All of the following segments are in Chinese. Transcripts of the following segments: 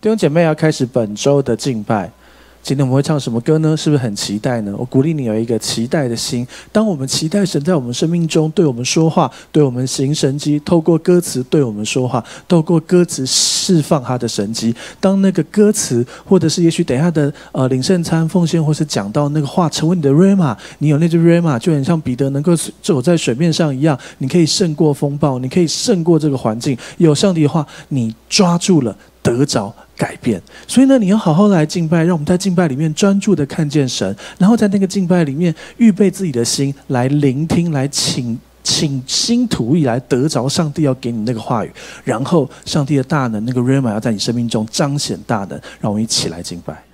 弟兄姐妹，要开始本周的敬拜。今天我们会唱什么歌呢？是不是很期待呢？我鼓励你有一个期待的心。当我们期待神在我们生命中对我们说话，对我们行神迹，透过歌词对我们说话，透过歌词释放他的神迹。当那个歌词，或者是也许等一下的呃，领圣餐奉献，或是讲到那个话，成为你的 rama，你有那只 rama，就很像彼得能够走在水面上一样，你可以胜过风暴，你可以胜过这个环境。有上帝的话，你抓住了。得着改变，所以呢，你要好好来敬拜，让我们在敬拜里面专注的看见神，然后在那个敬拜里面预备自己的心来聆听，来请请新土意来得着上帝要给你那个话语，然后上帝的大能那个 rama 要在你生命中彰显大能，让我们一起来敬拜。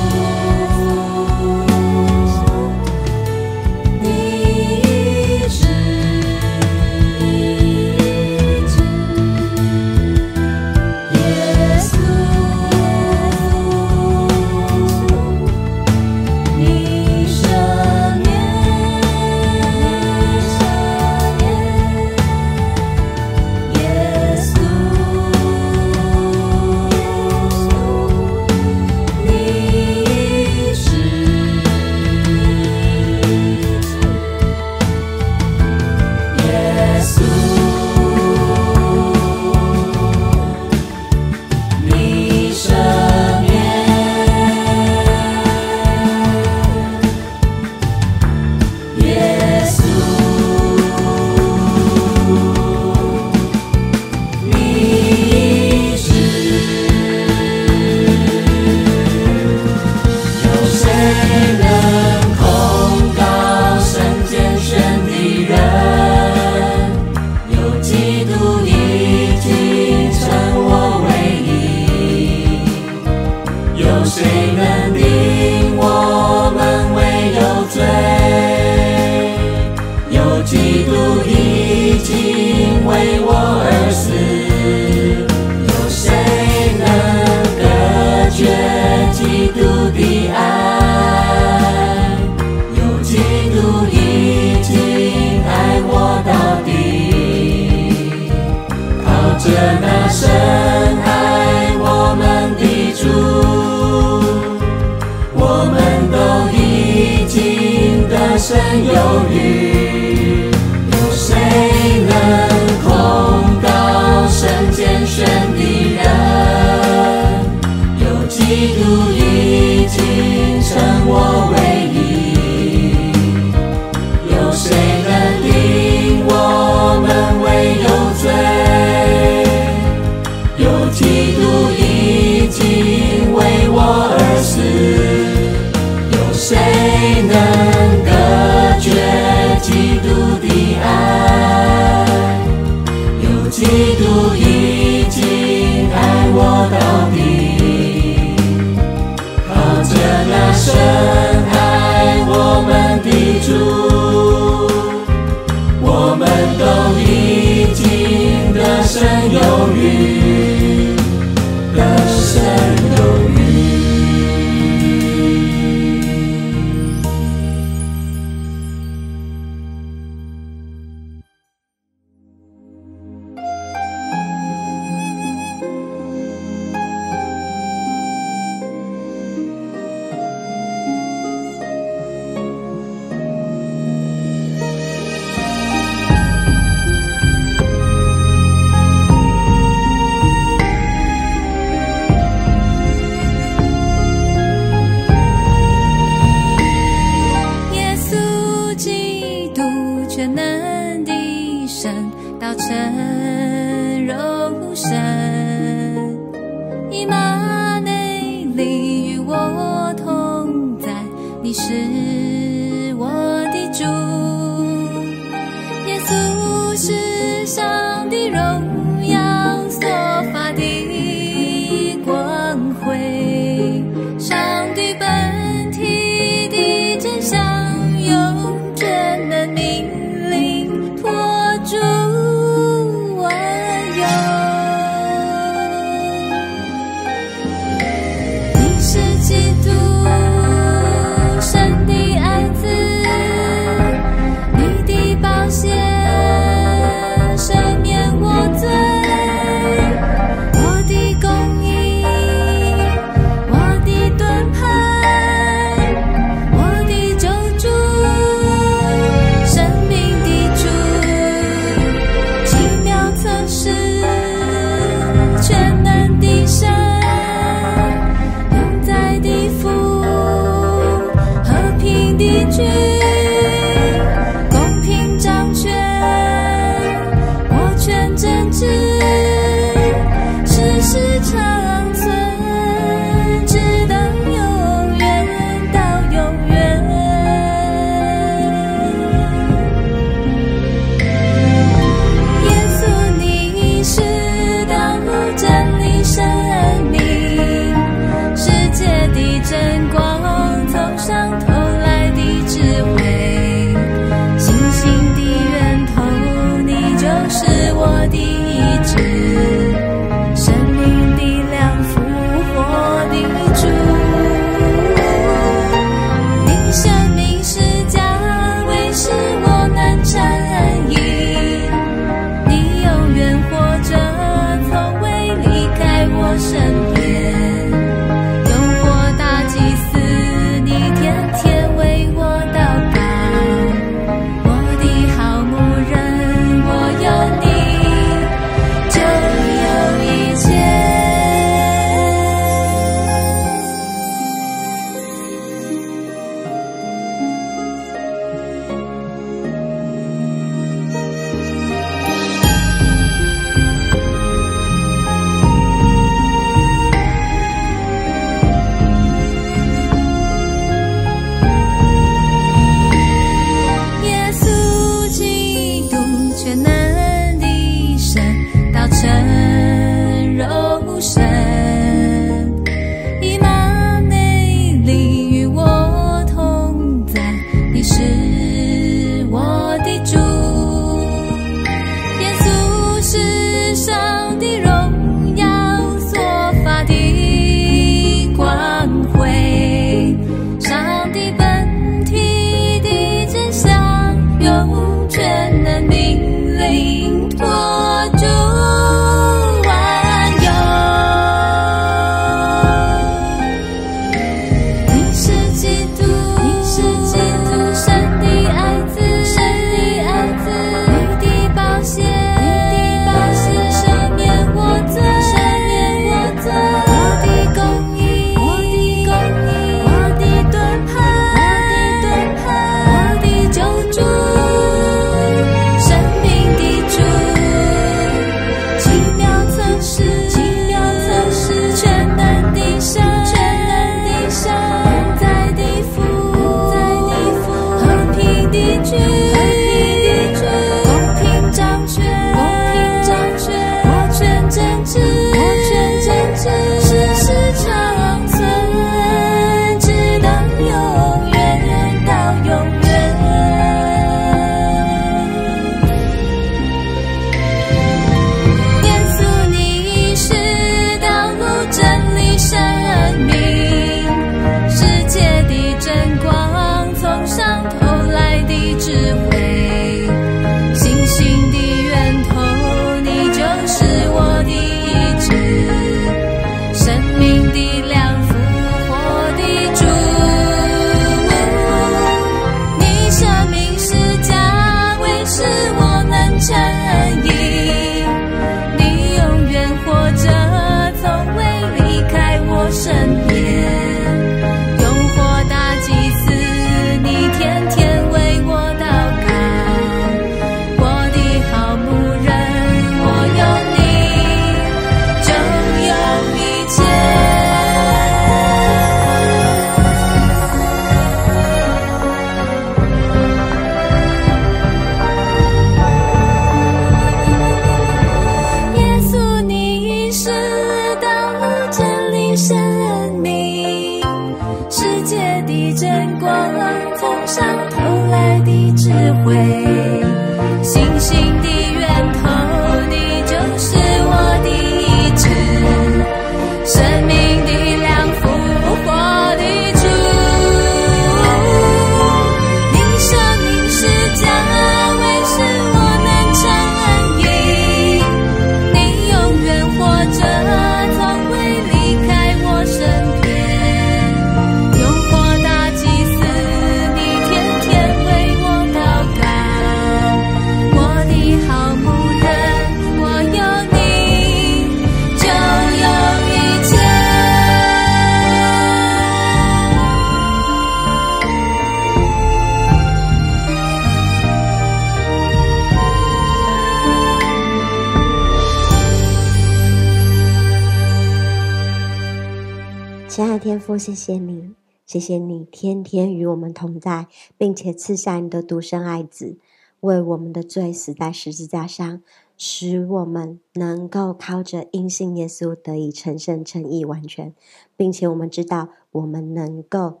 谢谢你，谢谢你天天与我们同在，并且赐下你的独生爱子为我们的罪死在十字架上，使我们能够靠着因信耶稣得以成圣成义完全，并且我们知道我们能够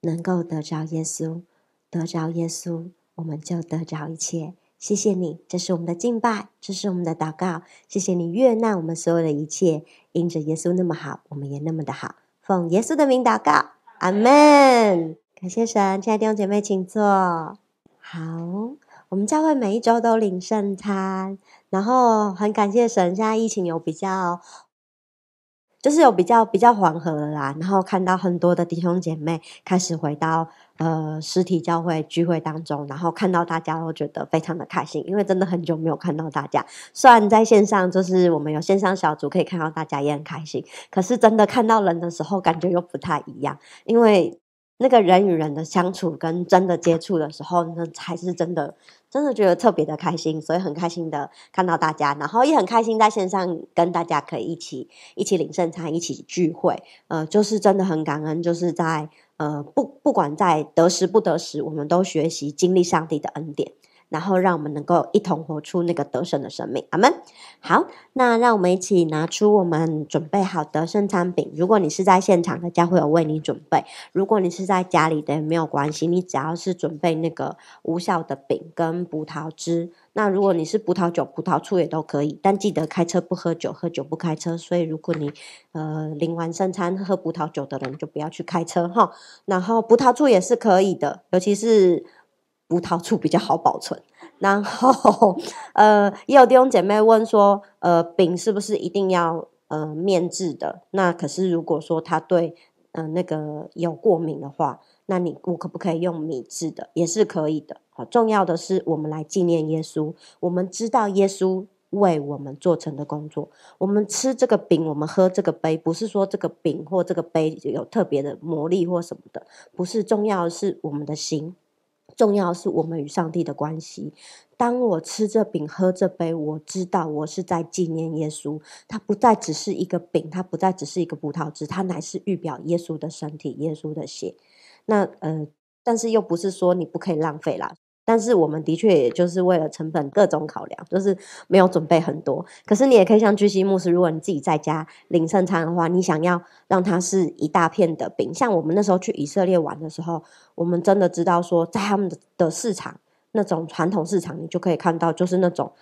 能够得着耶稣，得着耶稣，我们就得着一切。谢谢你，这是我们的敬拜，这是我们的祷告。谢谢你悦纳我们所有的一切，因着耶稣那么好，我们也那么的好。奉耶稣的名祷告，阿门。感谢神，亲爱的弟兄姐妹，请坐。好，我们教会每一周都领圣餐，然后很感谢神，现在疫情有比较，就是有比较比较缓和啦，然后看到很多的弟兄姐妹开始回到。呃，实体教会聚会当中，然后看到大家都觉得非常的开心，因为真的很久没有看到大家。虽然在线上，就是我们有线上小组可以看到大家，也很开心。可是真的看到人的时候，感觉又不太一样，因为那个人与人的相处，跟真的接触的时候，那才是真的，真的觉得特别的开心。所以很开心的看到大家，然后也很开心在线上跟大家可以一起一起领圣餐，一起聚会。呃，就是真的很感恩，就是在。呃，不，不管在得时不得时，我们都学习经历上帝的恩典。然后让我们能够一同活出那个得胜的生命，阿门。好，那让我们一起拿出我们准备好的圣餐饼。如果你是在现场的，将会有为你准备；如果你是在家里的，没有关系，你只要是准备那个无效的饼跟葡萄汁。那如果你是葡萄酒、葡萄醋也都可以，但记得开车不喝酒，喝酒不开车。所以如果你呃领完圣餐喝葡萄酒的人，就不要去开车哈。然后葡萄醋也是可以的，尤其是。葡萄醋比较好保存，然后 呃，也有弟兄姐妹问说，呃，饼是不是一定要呃面制的？那可是如果说他对嗯那个有过敏的话，那你我可不可以用米制的？也是可以的。好，重要的是我们来纪念耶稣，我们知道耶稣为我们做成的工作，我们吃这个饼，我们喝这个杯，不是说这个饼或这个杯有特别的魔力或什么的，不是重要的是我们的心。重要的是我们与上帝的关系。当我吃这饼、喝这杯，我知道我是在纪念耶稣。它不再只是一个饼，它不再只是一个葡萄汁，它乃是预表耶稣的身体、耶稣的血。那呃，但是又不是说你不可以浪费啦。但是我们的确也就是为了成本各种考量，就是没有准备很多。可是你也可以像居心牧师，如果你自己在家领圣餐的话，你想要让它是一大片的饼，像我们那时候去以色列玩的时候，我们真的知道说，在他们的的市场那种传统市场，你就可以看到就是那种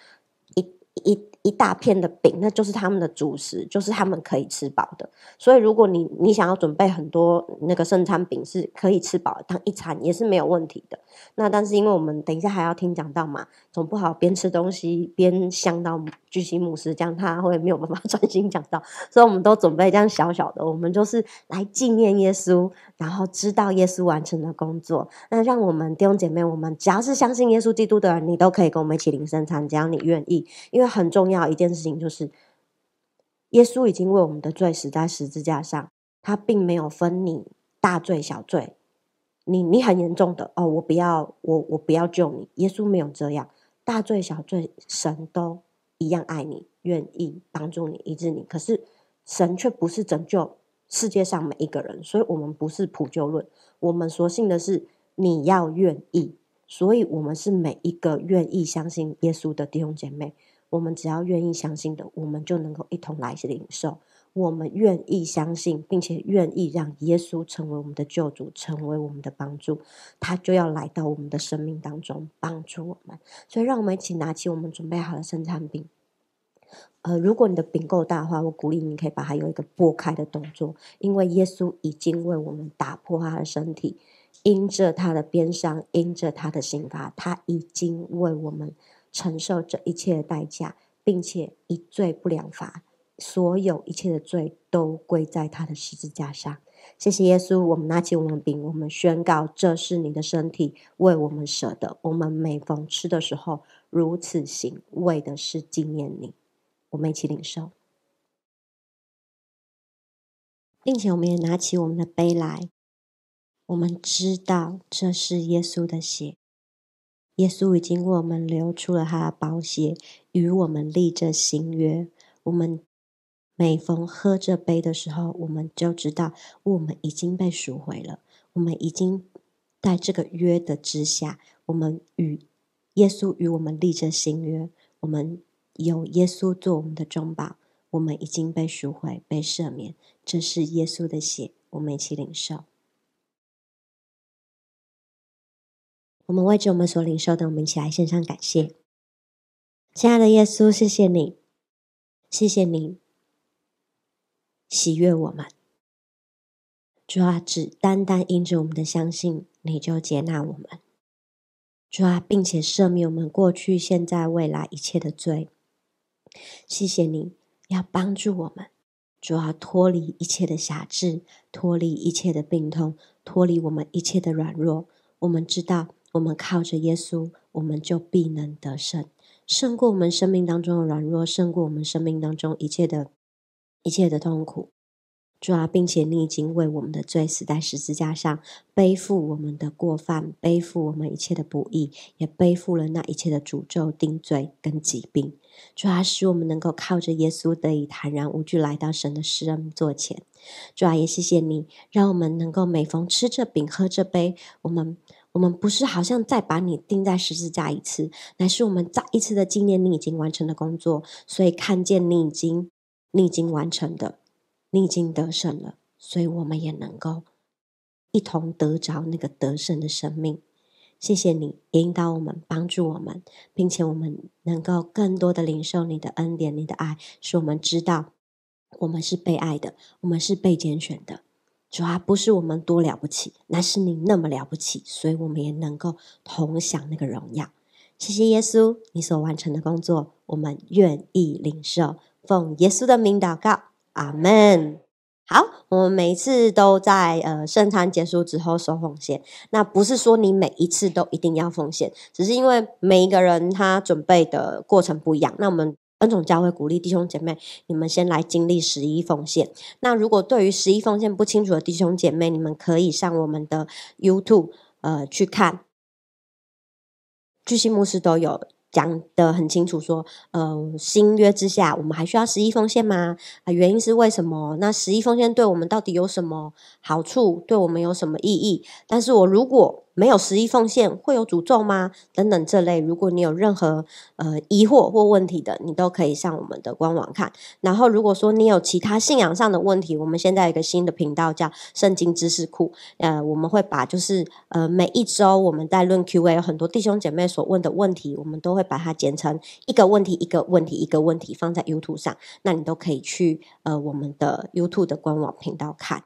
一一。一大片的饼，那就是他们的主食，就是他们可以吃饱的。所以，如果你你想要准备很多那个剩餐饼，是可以吃饱当一餐也是没有问题的。那但是，因为我们等一下还要听讲到嘛，总不好边吃东西边想到巨型师，这样他会没有办法专心讲到。所以，我们都准备这样小小的，我们就是来纪念耶稣，然后知道耶稣完成的工作。那让我们弟兄姐妹，我们只要是相信耶稣基督的人，你都可以跟我们一起领圣餐，只要你愿意，因为很重要一件事情就是，耶稣已经为我们的罪死在十字架上，他并没有分你大罪小罪，你你很严重的哦，我不要我我不要救你，耶稣没有这样，大罪小罪，神都一样爱你，愿意帮助你医治你。可是神却不是拯救世界上每一个人，所以我们不是普救论，我们所信的是你要愿意，所以我们是每一个愿意相信耶稣的弟兄姐妹。我们只要愿意相信的，我们就能够一同来领受。我们愿意相信，并且愿意让耶稣成为我们的救主，成为我们的帮助，他就要来到我们的生命当中帮助我们。所以，让我们一起拿起我们准备好的生产饼。呃，如果你的饼够大的话，我鼓励你可以把它有一个拨开的动作，因为耶稣已经为我们打破他的身体，因着他的边伤，因着他的刑罚，他已经为我们。承受这一切的代价，并且一罪不两罚，所有一切的罪都归在他的十字架上。谢谢耶稣，我们拿起我们的饼，我们宣告这是你的身体，为我们舍的。我们每逢吃的时候，如此行，为的是纪念你。我们一起领受，并且我们也拿起我们的杯来。我们知道这是耶稣的血。耶稣已经为我们流出了他的宝血，与我们立着新约。我们每逢喝这杯的时候，我们就知道我们已经被赎回了。我们已经在这个约的之下，我们与耶稣与我们立着新约。我们有耶稣做我们的中保，我们已经被赎回、被赦免。这是耶稣的血，我们一起领受。我们为着我们所领受的，我们一起来献上感谢，亲爱的耶稣，谢谢你，谢谢你喜悦我们。主啊，只单单因着我们的相信，你就接纳我们。主啊，并且赦免我们过去、现在、未来一切的罪。谢谢你要帮助我们，主啊，脱离一切的辖制，脱离一切的病痛，脱离我们一切的软弱。我们知道。我们靠着耶稣，我们就必能得胜，胜过我们生命当中的软弱，胜过我们生命当中一切的一切的痛苦。主啊，并且你已经为我们的罪死在十字架上，背负我们的过犯，背负我们一切的不义，也背负了那一切的诅咒、定罪跟疾病。主啊，使我们能够靠着耶稣得以坦然无惧来到神的施恩座前。主啊，也谢谢你，让我们能够每逢吃这饼、喝这杯，我们。我们不是好像再把你钉在十字架一次，乃是我们再一次的纪念你已经完成的工作，所以看见你已经你已经完成的，你已经得胜了，所以我们也能够一同得着那个得胜的生命。谢谢你引导我们、帮助我们，并且我们能够更多的领受你的恩典、你的爱，使我们知道我们是被爱的，我们是被拣选的。主啊，不是我们多了不起，那是你那么了不起，所以我们也能够同享那个荣耀。谢谢耶稣，你所完成的工作，我们愿意领受。奉耶稣的名祷告，阿门。好，我们每次都在呃，圣餐结束之后收奉献。那不是说你每一次都一定要奉献，只是因为每一个人他准备的过程不一样。那我们。恩总教会鼓励弟兄姐妹，你们先来经历十一奉献。那如果对于十一奉献不清楚的弟兄姐妹，你们可以上我们的 YouTube 呃去看，巨星牧师都有讲的很清楚，说呃新约之下我们还需要十一奉献吗？啊，原因是为什么？那十一奉献对我们到底有什么好处？对我们有什么意义？但是我如果没有实际奉献会有诅咒吗？等等这类，如果你有任何呃疑惑或问题的，你都可以上我们的官网看。然后，如果说你有其他信仰上的问题，我们现在有一个新的频道叫圣经知识库，呃，我们会把就是呃每一周我们在论 Q A 有很多弟兄姐妹所问的问题，我们都会把它剪成一个问题一个问题一个问题放在 YouTube 上，那你都可以去呃我们的 YouTube 的官网频道看。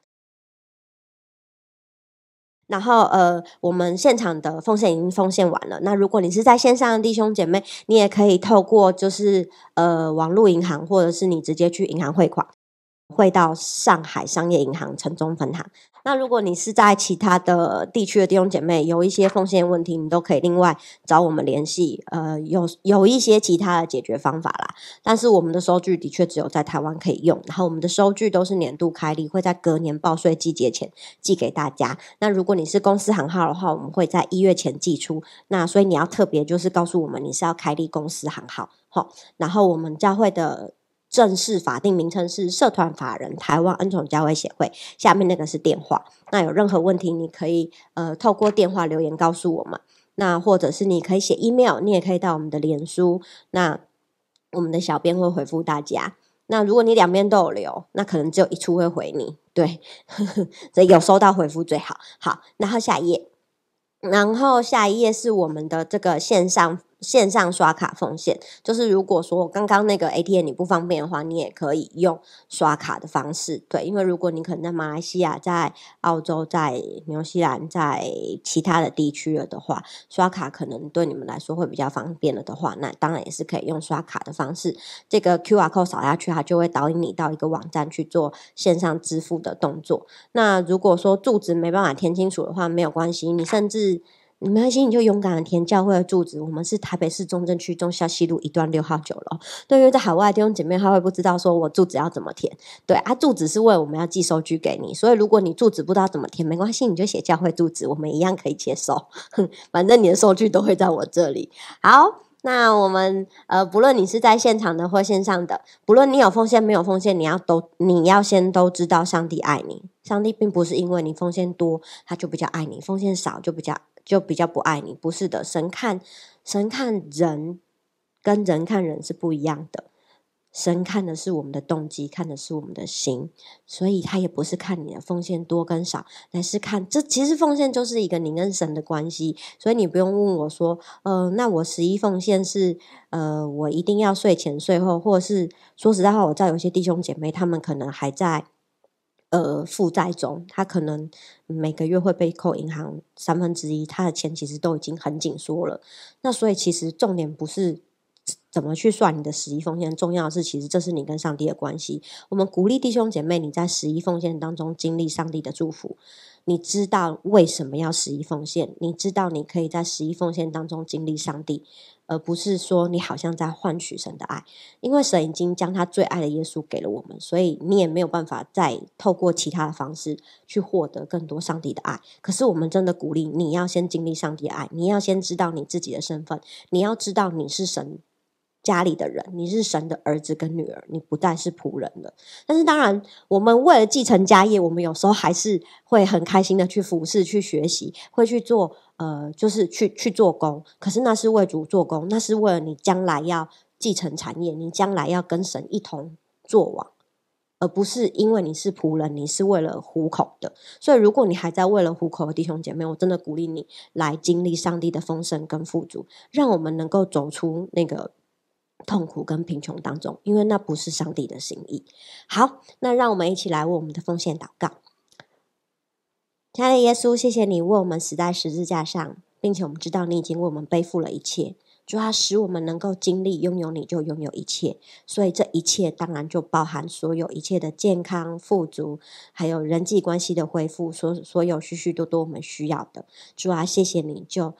然后，呃，我们现场的奉献已经奉献完了。那如果你是在线上的弟兄姐妹，你也可以透过就是呃网络银行，或者是你直接去银行汇款。会到上海商业银行城中分行。那如果你是在其他的地区的弟兄姐妹，有一些奉献问题，你都可以另外找我们联系。呃，有有一些其他的解决方法啦。但是我们的收据的确只有在台湾可以用。然后我们的收据都是年度开立，会在隔年报税季节前寄给大家。那如果你是公司行号的话，我们会在一月前寄出。那所以你要特别就是告诉我们你是要开立公司行号，好。然后我们教会的。正式法定名称是社团法人台湾恩宠教会协会，下面那个是电话。那有任何问题，你可以呃透过电话留言告诉我们。那或者是你可以写 email，你也可以到我们的脸书，那我们的小编会回复大家。那如果你两边都有留，那可能只有一处会回你。对，所以有收到回复最好。好，然后下一页，然后下一页是我们的这个线上。线上刷卡奉献，就是如果说刚刚那个 ATM 你不方便的话，你也可以用刷卡的方式。对，因为如果你可能在马来西亚、在澳洲、在纽西兰、在其他的地区了的话，刷卡可能对你们来说会比较方便了的话，那当然也是可以用刷卡的方式。这个 QR code 扫下去，它就会导引你到一个网站去做线上支付的动作。那如果说住址没办法填清楚的话，没有关系，你甚至。没关系，你就勇敢的填教会的住址。我们是台北市中正区中校西路一段六号九楼。对于在海外弟兄姐妹，他会不知道说我住址要怎么填。对啊，住址是为我们要寄收据给你，所以如果你住址不知道怎么填，没关系，你就写教会住址，我们一样可以接收。反正你的收据都会在我这里。好，那我们呃，不论你是在现场的或线上的，不论你有奉献没有奉献，你要都你要先都知道上帝爱你。上帝并不是因为你奉献多他就比较爱你，奉献少就比较。就比较不爱你，不是的。神看，神看人，跟人看人是不一样的。神看的是我们的动机，看的是我们的心，所以他也不是看你的奉献多跟少，而是看这其实奉献就是一个你跟神的关系。所以你不用问我说，呃，那我十一奉献是，呃，我一定要睡前睡后，或是说实在话，我知道有些弟兄姐妹他们可能还在。呃，负债中，他可能每个月会被扣银行三分之一，他的钱其实都已经很紧缩了。那所以其实重点不是怎么去算你的十一奉献，重要是其实这是你跟上帝的关系。我们鼓励弟兄姐妹，你在十一奉献当中经历上帝的祝福。你知道为什么要十一奉献？你知道你可以在十一奉献当中经历上帝，而不是说你好像在换取神的爱，因为神已经将他最爱的耶稣给了我们，所以你也没有办法再透过其他的方式去获得更多上帝的爱。可是我们真的鼓励你要先经历上帝的爱，你要先知道你自己的身份，你要知道你是神。家里的人，你是神的儿子跟女儿，你不再是仆人了。但是当然，我们为了继承家业，我们有时候还是会很开心的去服侍、去学习，会去做呃，就是去去做工。可是那是为主做工，那是为了你将来要继承产业，你将来要跟神一同做王，而不是因为你是仆人，你是为了糊口的。所以，如果你还在为了糊口，的弟兄姐妹，我真的鼓励你来经历上帝的丰盛跟富足，让我们能够走出那个。痛苦跟贫穷当中，因为那不是上帝的心意。好，那让我们一起来为我们的奉献祷告。亲爱的耶稣，谢谢你为我们死在十字架上，并且我们知道你已经为我们背负了一切。主啊，使我们能够经历拥有你，就拥有一切。所以这一切当然就包含所有一切的健康、富足，还有人际关系的恢复，所所有许许多多我们需要的。主啊，谢谢你就。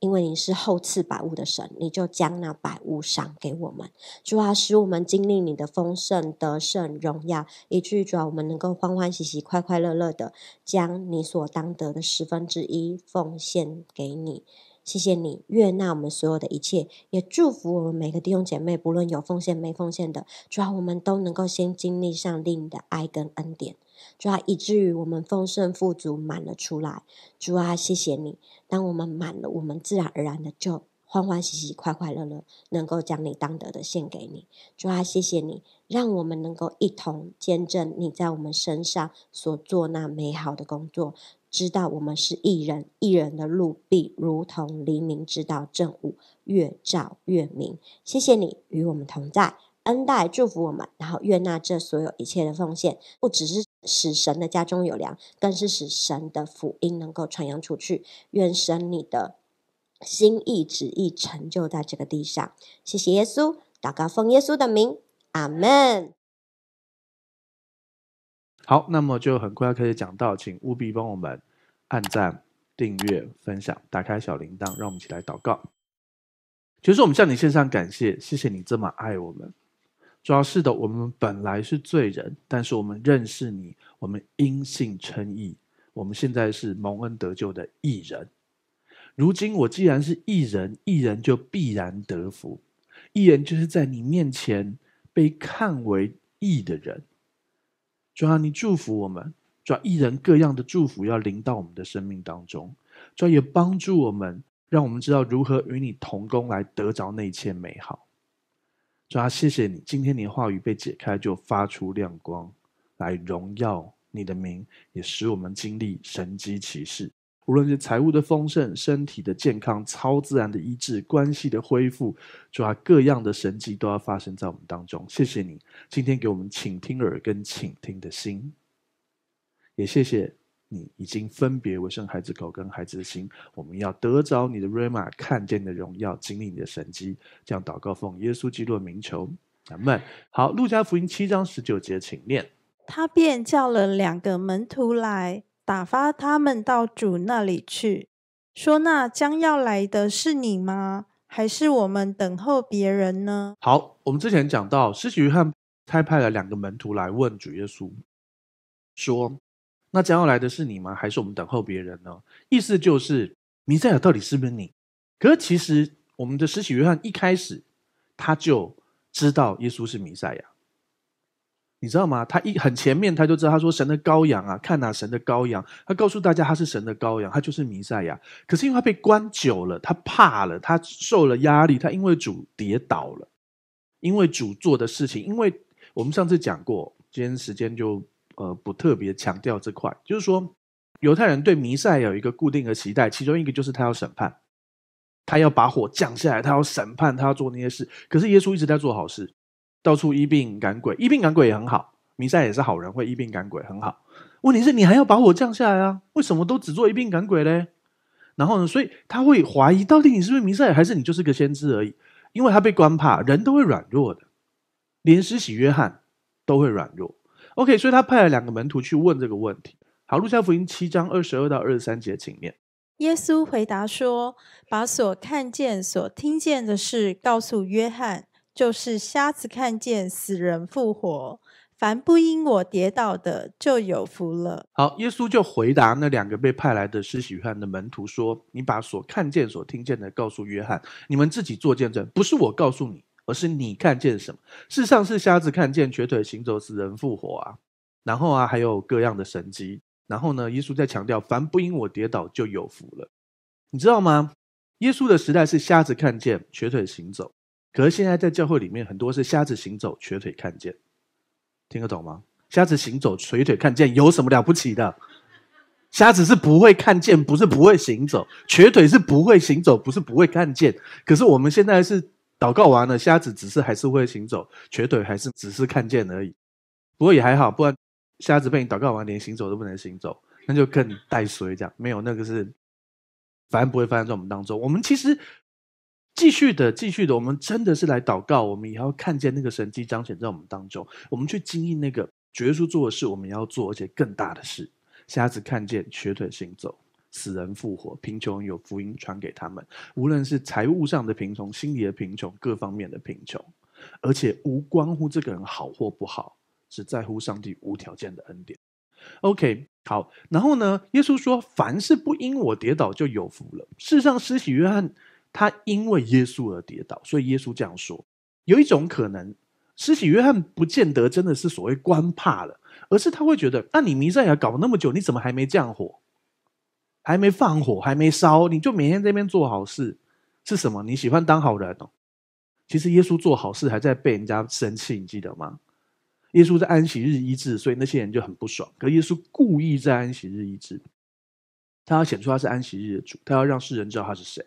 因为你是后赐百物的神，你就将那百物赏给我们。主啊，使我们经历你的丰盛、得胜、荣耀。以至于主啊，我们能够欢欢喜喜、快快乐乐的将你所当得的十分之一奉献给你。谢谢你，悦纳我们所有的一切，也祝福我们每个弟兄姐妹，不论有奉献没奉献的，主要我们都能够先经历上你的爱跟恩典。主啊，以至于我们丰盛、富足、满了出来。主啊，谢谢你，当我们满了，我们自然而然的就欢欢喜喜、快快乐乐，能够将你当得的献给你。主啊，谢谢你，让我们能够一同见证你在我们身上所做那美好的工作，知道我们是一人一人的路必如同黎明知道正午越照越明。谢谢你与我们同在，恩待祝福我们，然后悦纳这所有一切的奉献，不只是。使神的家中有粮，更是使神的福音能够传扬出去。愿神你的心意旨意成就在这个地上。谢谢耶稣，祷告奉耶稣的名，阿门。好，那么就很快要开始讲到，请务必帮我们按赞、订阅、分享，打开小铃铛，让我们一起来祷告。其实我们向你献上感谢，谢谢你这么爱我们。主要是的，我们本来是罪人，但是我们认识你，我们因信称义，我们现在是蒙恩得救的义人。如今我既然是义人，义人就必然得福。义人就是在你面前被看为义的人。主要你祝福我们，主要义人各样的祝福要临到我们的生命当中，主要也帮助我们，让我们知道如何与你同工来得着那一切美好。主啊，谢谢你，今天你的话语被解开，就发出亮光来荣耀你的名，也使我们经历神机骑士。无论是财务的丰盛、身体的健康、超自然的医治、关系的恢复，主啊，各样的神迹都要发生在我们当中。谢谢你今天给我们倾听耳跟倾听的心，也谢谢。你已经分别为圣，孩子口跟孩子的心，我们要得着你的 r e m a 看见你的荣耀，经历你的神迹，这样祷告奉耶稣基督名求，阿门。好，路加福音七章十九节，请念。他便叫了两个门徒来，打发他们到主那里去，说：“那将要来的是你吗？还是我们等候别人呢？”好，我们之前讲到，施洗约翰差派了两个门徒来问主耶稣，说。那将要来的是你吗？还是我们等候别人呢？意思就是，弥赛亚到底是不是你？可是其实，我们的使徒约翰一开始他就知道耶稣是弥赛亚，你知道吗？他一很前面他就知道，他说：“神的羔羊啊，看哪，神的羔羊。”他告诉大家他是神的羔羊，他就是弥赛亚。可是因为他被关久了，他怕了，他受了压力，他因为主跌倒了，因为主做的事情，因为我们上次讲过，今天时间就。呃，不特别强调这块，就是说犹太人对弥赛有一个固定的期待，其中一个就是他要审判，他要把火降下来，他要审判，他要做那些事。可是耶稣一直在做好事，到处医病赶鬼，医病赶鬼也很好，弥赛也是好人，会医病赶鬼很好。问题是，你还要把我降下来啊？为什么都只做一病赶鬼嘞？然后呢，所以他会怀疑，到底你是不是弥赛，还是你就是个先知而已？因为他被关怕，人都会软弱的，连施洗约翰都会软弱。OK，所以他派了两个门徒去问这个问题。好，路加福音七章二十二到二十三节，请念。耶稣回答说：“把所看见、所听见的事告诉约翰，就是瞎子看见、死人复活。凡不因我跌倒的，就有福了。”好，耶稣就回答那两个被派来的施洗约翰的门徒说：“你把所看见、所听见的告诉约翰，你们自己做见证，不是我告诉你。”而是你看见什么？事实上是瞎子看见、瘸腿行走、死人复活啊，然后啊，还有各样的神迹。然后呢，耶稣在强调：凡不因我跌倒，就有福了。你知道吗？耶稣的时代是瞎子看见、瘸腿行走，可是现在在教会里面，很多是瞎子行走、瘸腿看见。听得懂吗？瞎子行走、瘸腿看见有什么了不起的？瞎子是不会看见，不是不会行走；瘸腿是不会行走，不是不会看见。可是我们现在是。祷告完了，瞎子只是还是会行走，瘸腿还是只是看见而已。不过也还好，不然瞎子被你祷告完，连行走都不能行走，那就更带衰这样。没有那个是，反正不会发生在我们当中。我们其实继续的，继续的，我们真的是来祷告。我们也要看见那个神迹彰显在我们当中。我们去经历那个耶稣做的事，我们要做而且更大的事。瞎子看见，瘸腿行走。死人复活，贫穷有福音传给他们。无论是财务上的贫穷、心理的贫穷、各方面的贫穷，而且无关乎这个人好或不好，只在乎上帝无条件的恩典。OK，好。然后呢，耶稣说：“凡是不因我跌倒，就有福了。”事实上，施洗约翰他因为耶稣而跌倒，所以耶稣这样说。有一种可能，施洗约翰不见得真的是所谓官怕了，而是他会觉得：“那你弥赛亚搞那么久，你怎么还没降火？”还没放火，还没烧，你就每天这边做好事，是什么？你喜欢当好人哦。其实耶稣做好事还在被人家生气，你记得吗？耶稣在安息日医治，所以那些人就很不爽。可耶稣故意在安息日医治，他要显出他是安息日的主，他要让世人知道他是谁。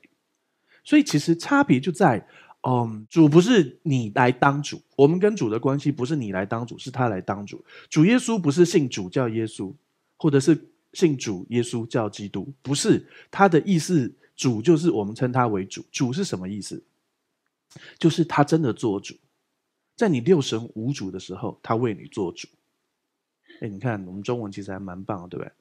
所以其实差别就在，嗯，主不是你来当主，我们跟主的关系不是你来当主，是他来当主。主耶稣不是信主叫耶稣，或者是。信主耶稣叫基督，不是他的意思。主就是我们称他为主。主是什么意思？就是他真的做主，在你六神无主的时候，他为你做主。哎，你看我们中文其实还蛮棒，对不对？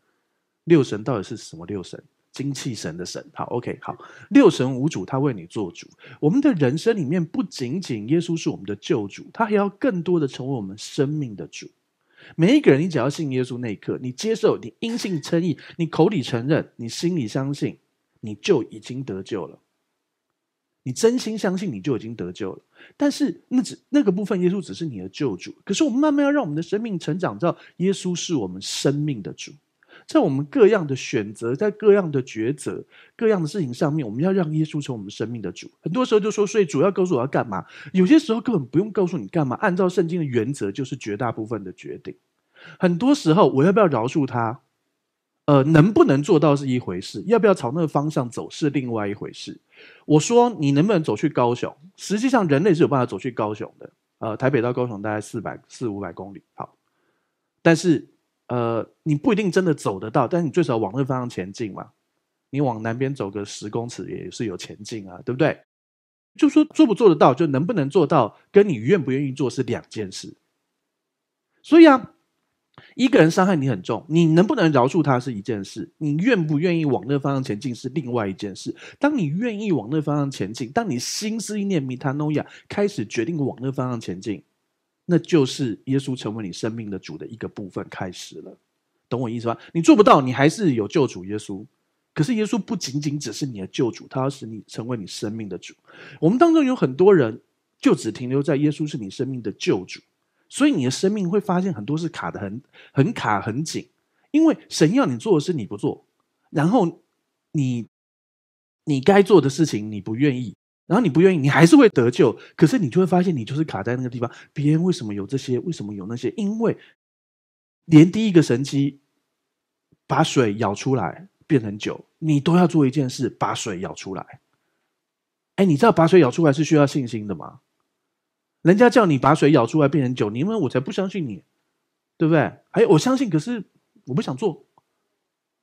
六神到底是什么？六神精气神的神。好，OK，好。六神无主，他为你做主。我们的人生里面，不仅仅耶稣是我们的救主，他还要更多的成为我们生命的主。每一个人，你只要信耶稣那一刻，你接受，你因信称义，你口里承认，你心里相信，你就已经得救了。你真心相信，你就已经得救了。但是那只那个部分，耶稣只是你的救主。可是我们慢慢要让我们的生命成长到耶稣是我们生命的主。在我们各样的选择，在各样的抉择、各样的事情上面，我们要让耶稣成为我们生命的主。很多时候就说，所以主要告诉我要干嘛？有些时候根本不用告诉你干嘛，按照圣经的原则就是绝大部分的决定。很多时候，我要不要饶恕他？呃，能不能做到是一回事，要不要朝那个方向走是另外一回事。我说你能不能走去高雄？实际上，人类是有办法走去高雄的。呃，台北到高雄大概四百四五百公里，好，但是。呃，你不一定真的走得到，但你最少往那方向前进嘛。你往南边走个十公尺也是有前进啊，对不对？就说做不做得到，就能不能做到，跟你愿不愿意做是两件事。所以啊，一个人伤害你很重，你能不能饶恕他是一件事，你愿不愿意往那方向前进是另外一件事。当你愿意往那方向前进，当你心思一念米塔诺亚开始决定往那方向前进。那就是耶稣成为你生命的主的一个部分开始了，懂我意思吧？你做不到，你还是有救主耶稣。可是耶稣不仅仅只是你的救主，他要使你成为你生命的主。我们当中有很多人就只停留在耶稣是你生命的救主，所以你的生命会发现很多是卡的很很卡很紧，因为神要你做的事你不做，然后你你该做的事情你不愿意。然后你不愿意，你还是会得救，可是你就会发现，你就是卡在那个地方。别人为什么有这些？为什么有那些？因为连第一个神机把水舀出来变成酒，你都要做一件事，把水舀出来。哎，你知道把水舀出来是需要信心的吗？人家叫你把水舀出来变成酒，你以为我才不相信你，对不对？哎，我相信，可是我不想做，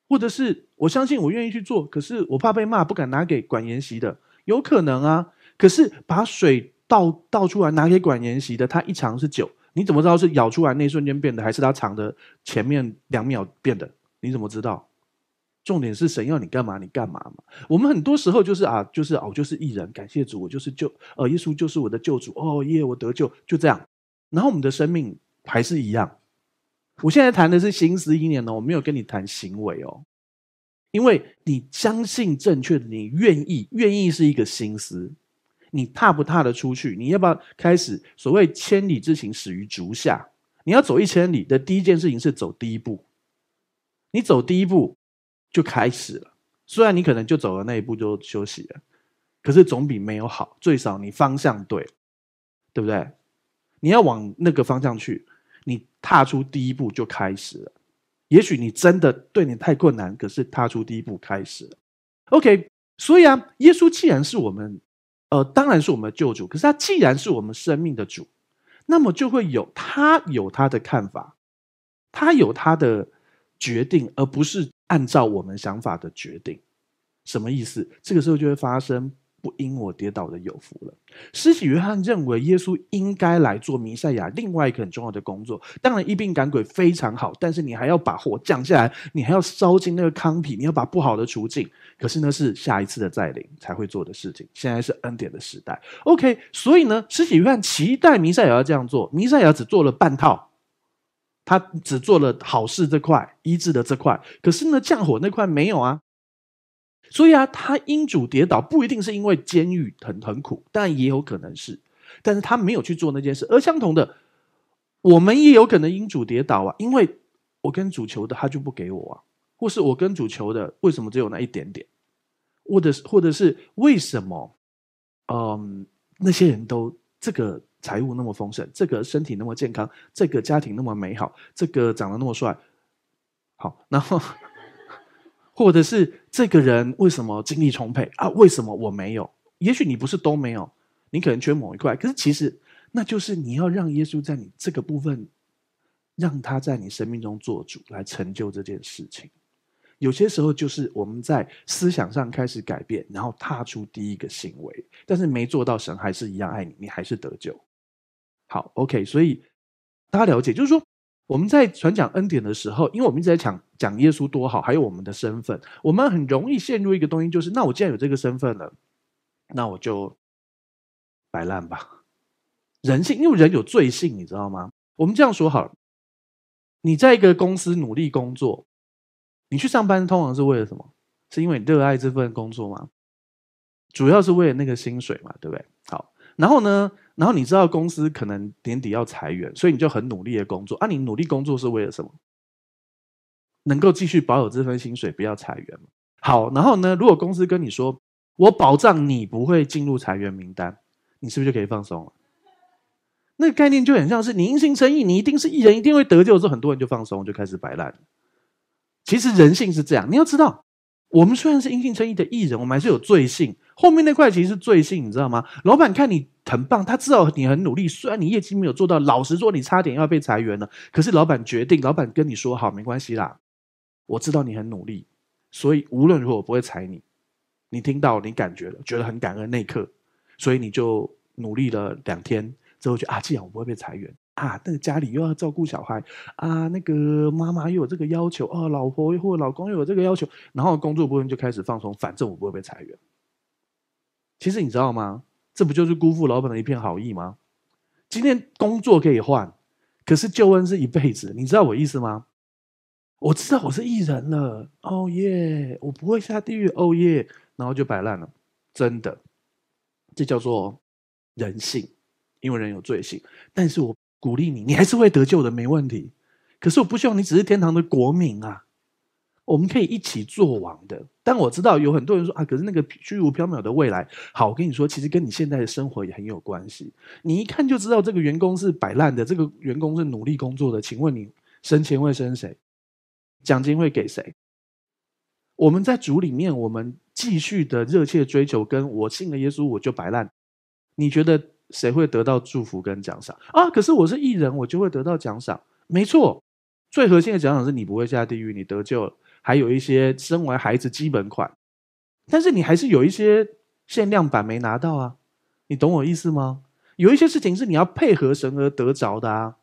或者是我相信，我愿意去做，可是我怕被骂，不敢拿给管研习的。有可能啊，可是把水倒倒出来拿给管延禧的，他一尝是酒，你怎么知道是咬出来那瞬间变的，还是他尝的前面两秒变的？你怎么知道？重点是神要你干嘛，你干嘛嘛？我们很多时候就是啊，就是哦，就是艺人，感谢主，我就是救，呃，耶稣就是我的救主，哦耶，我得救，就这样。然后我们的生命还是一样。我现在谈的是新十一年呢，我没有跟你谈行为哦。因为你相信正确，的，你愿意，愿意是一个心思，你踏不踏得出去？你要不要开始？所谓千里之行，始于足下。你要走一千里的第一件事情是走第一步。你走第一步，就开始了。虽然你可能就走了那一步就休息了，可是总比没有好。最少你方向对，对不对？你要往那个方向去，你踏出第一步就开始了。也许你真的对你太困难，可是踏出第一步开始了。OK，所以啊，耶稣既然是我们，呃，当然是我们的救主。可是他既然是我们生命的主，那么就会有他有他的看法，他有他的决定，而不是按照我们想法的决定。什么意思？这个时候就会发生。不因我跌倒的有福了。施洗约翰认为耶稣应该来做弥赛亚另外一个很重要的工作。当然，一病赶鬼非常好，但是你还要把火降下来，你还要烧尽那个糠皮，你要把不好的除尽。可是呢，是下一次的再临才会做的事情。现在是恩典的时代。OK，所以呢，施洗约翰期待弥赛亚要这样做。弥赛亚只做了半套，他只做了好事这块，医治的这块。可是呢，降火那块没有啊。所以啊，他因主跌倒不一定是因为监狱很很苦，但也有可能是，但是他没有去做那件事。而相同的，我们也有可能因主跌倒啊，因为我跟主求的他就不给我啊，或是我跟主求的为什么只有那一点点，或者是或者是为什么，嗯，那些人都这个财务那么丰盛，这个身体那么健康，这个家庭那么美好，这个长得那么帅，好，然后。或者是这个人为什么精力充沛啊？为什么我没有？也许你不是都没有，你可能缺某一块。可是其实，那就是你要让耶稣在你这个部分，让他在你生命中做主，来成就这件事情。有些时候就是我们在思想上开始改变，然后踏出第一个行为，但是没做到，神还是一样爱你，你还是得救。好，OK，所以大家了解，就是说。我们在传讲恩典的时候，因为我们一直在讲讲耶稣多好，还有我们的身份，我们很容易陷入一个东西，就是那我既然有这个身份了，那我就摆烂吧。人性，因为人有罪性，你知道吗？我们这样说好，了，你在一个公司努力工作，你去上班通常是为了什么？是因为你热爱这份工作吗？主要是为了那个薪水嘛，对不对？好，然后呢？然后你知道公司可能年底要裁员，所以你就很努力的工作啊！你努力工作是为了什么？能够继续保有这份薪水，不要裁员好，然后呢？如果公司跟你说我保障你不会进入裁员名单，你是不是就可以放松了？那个概念就很像是你因信生意，你一定是异人，一定会得救之后，很多人就放松，就开始摆烂。其实人性是这样，你要知道。我们虽然是因信称义的艺人，我们还是有罪性。后面那块其实是罪性，你知道吗？老板看你很棒，他知道你很努力，虽然你业绩没有做到，老实说你差点要被裁员了。可是老板决定，老板跟你说好，没关系啦，我知道你很努力，所以无论如何我不会裁你。你听到，你感觉了，觉得很感恩那一刻，所以你就努力了两天之后，就啊，既然我不会被裁员。啊，那个家里又要照顾小孩啊，那个妈妈又有这个要求啊，老婆或老公又有这个要求，然后工作部分就开始放松，反正我不会被裁员。其实你知道吗？这不就是辜负老板的一片好意吗？今天工作可以换，可是旧恩是一辈子，你知道我意思吗？我知道我是艺人了，哦耶，我不会下地狱，哦耶，然后就摆烂了，真的。这叫做人性，因为人有罪性，但是我。鼓励你，你还是会得救的，没问题。可是我不希望你只是天堂的国民啊，我们可以一起做王的。但我知道有很多人说啊，可是那个虚无缥缈的未来，好，我跟你说，其实跟你现在的生活也很有关系。你一看就知道，这个员工是摆烂的，这个员工是努力工作的。请问你升迁会升谁？奖金会给谁？我们在组里面，我们继续的热切追求，跟我信了耶稣，我就摆烂。你觉得？谁会得到祝福跟奖赏啊？可是我是艺人，我就会得到奖赏。没错，最核心的奖赏是你不会下地狱，你得救了。还有一些生完孩子基本款，但是你还是有一些限量版没拿到啊。你懂我意思吗？有一些事情是你要配合神而得着的啊，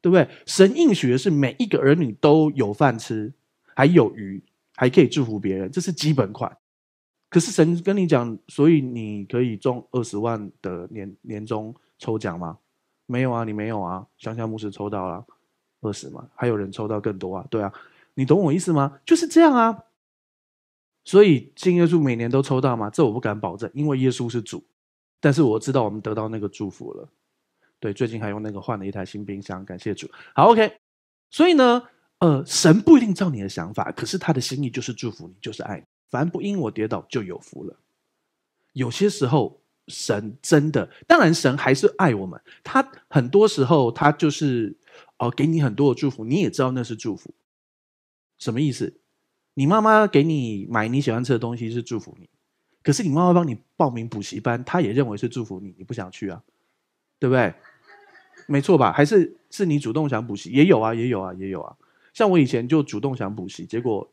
对不对？神应许的是每一个儿女都有饭吃，还有鱼，还可以祝福别人，这是基本款。可是神跟你讲，所以你可以中二十万的年年终抽奖吗？没有啊，你没有啊，香香牧师抽到了二十嘛，还有人抽到更多啊？对啊，你懂我意思吗？就是这样啊。所以敬耶稣每年都抽到吗？这我不敢保证，因为耶稣是主。但是我知道我们得到那个祝福了。对，最近还用那个换了一台新冰箱，感谢主。好，OK。所以呢，呃，神不一定照你的想法，可是他的心意就是祝福你，就是爱你。凡不因我跌倒，就有福了。有些时候，神真的，当然神还是爱我们。他很多时候，他就是哦，给你很多的祝福，你也知道那是祝福。什么意思？你妈妈给你买你喜欢吃的东西是祝福你，可是你妈妈帮你报名补习班，她也认为是祝福你。你不想去啊？对不对？没错吧？还是是你主动想补习？也有啊，也有啊，也有啊。像我以前就主动想补习，结果。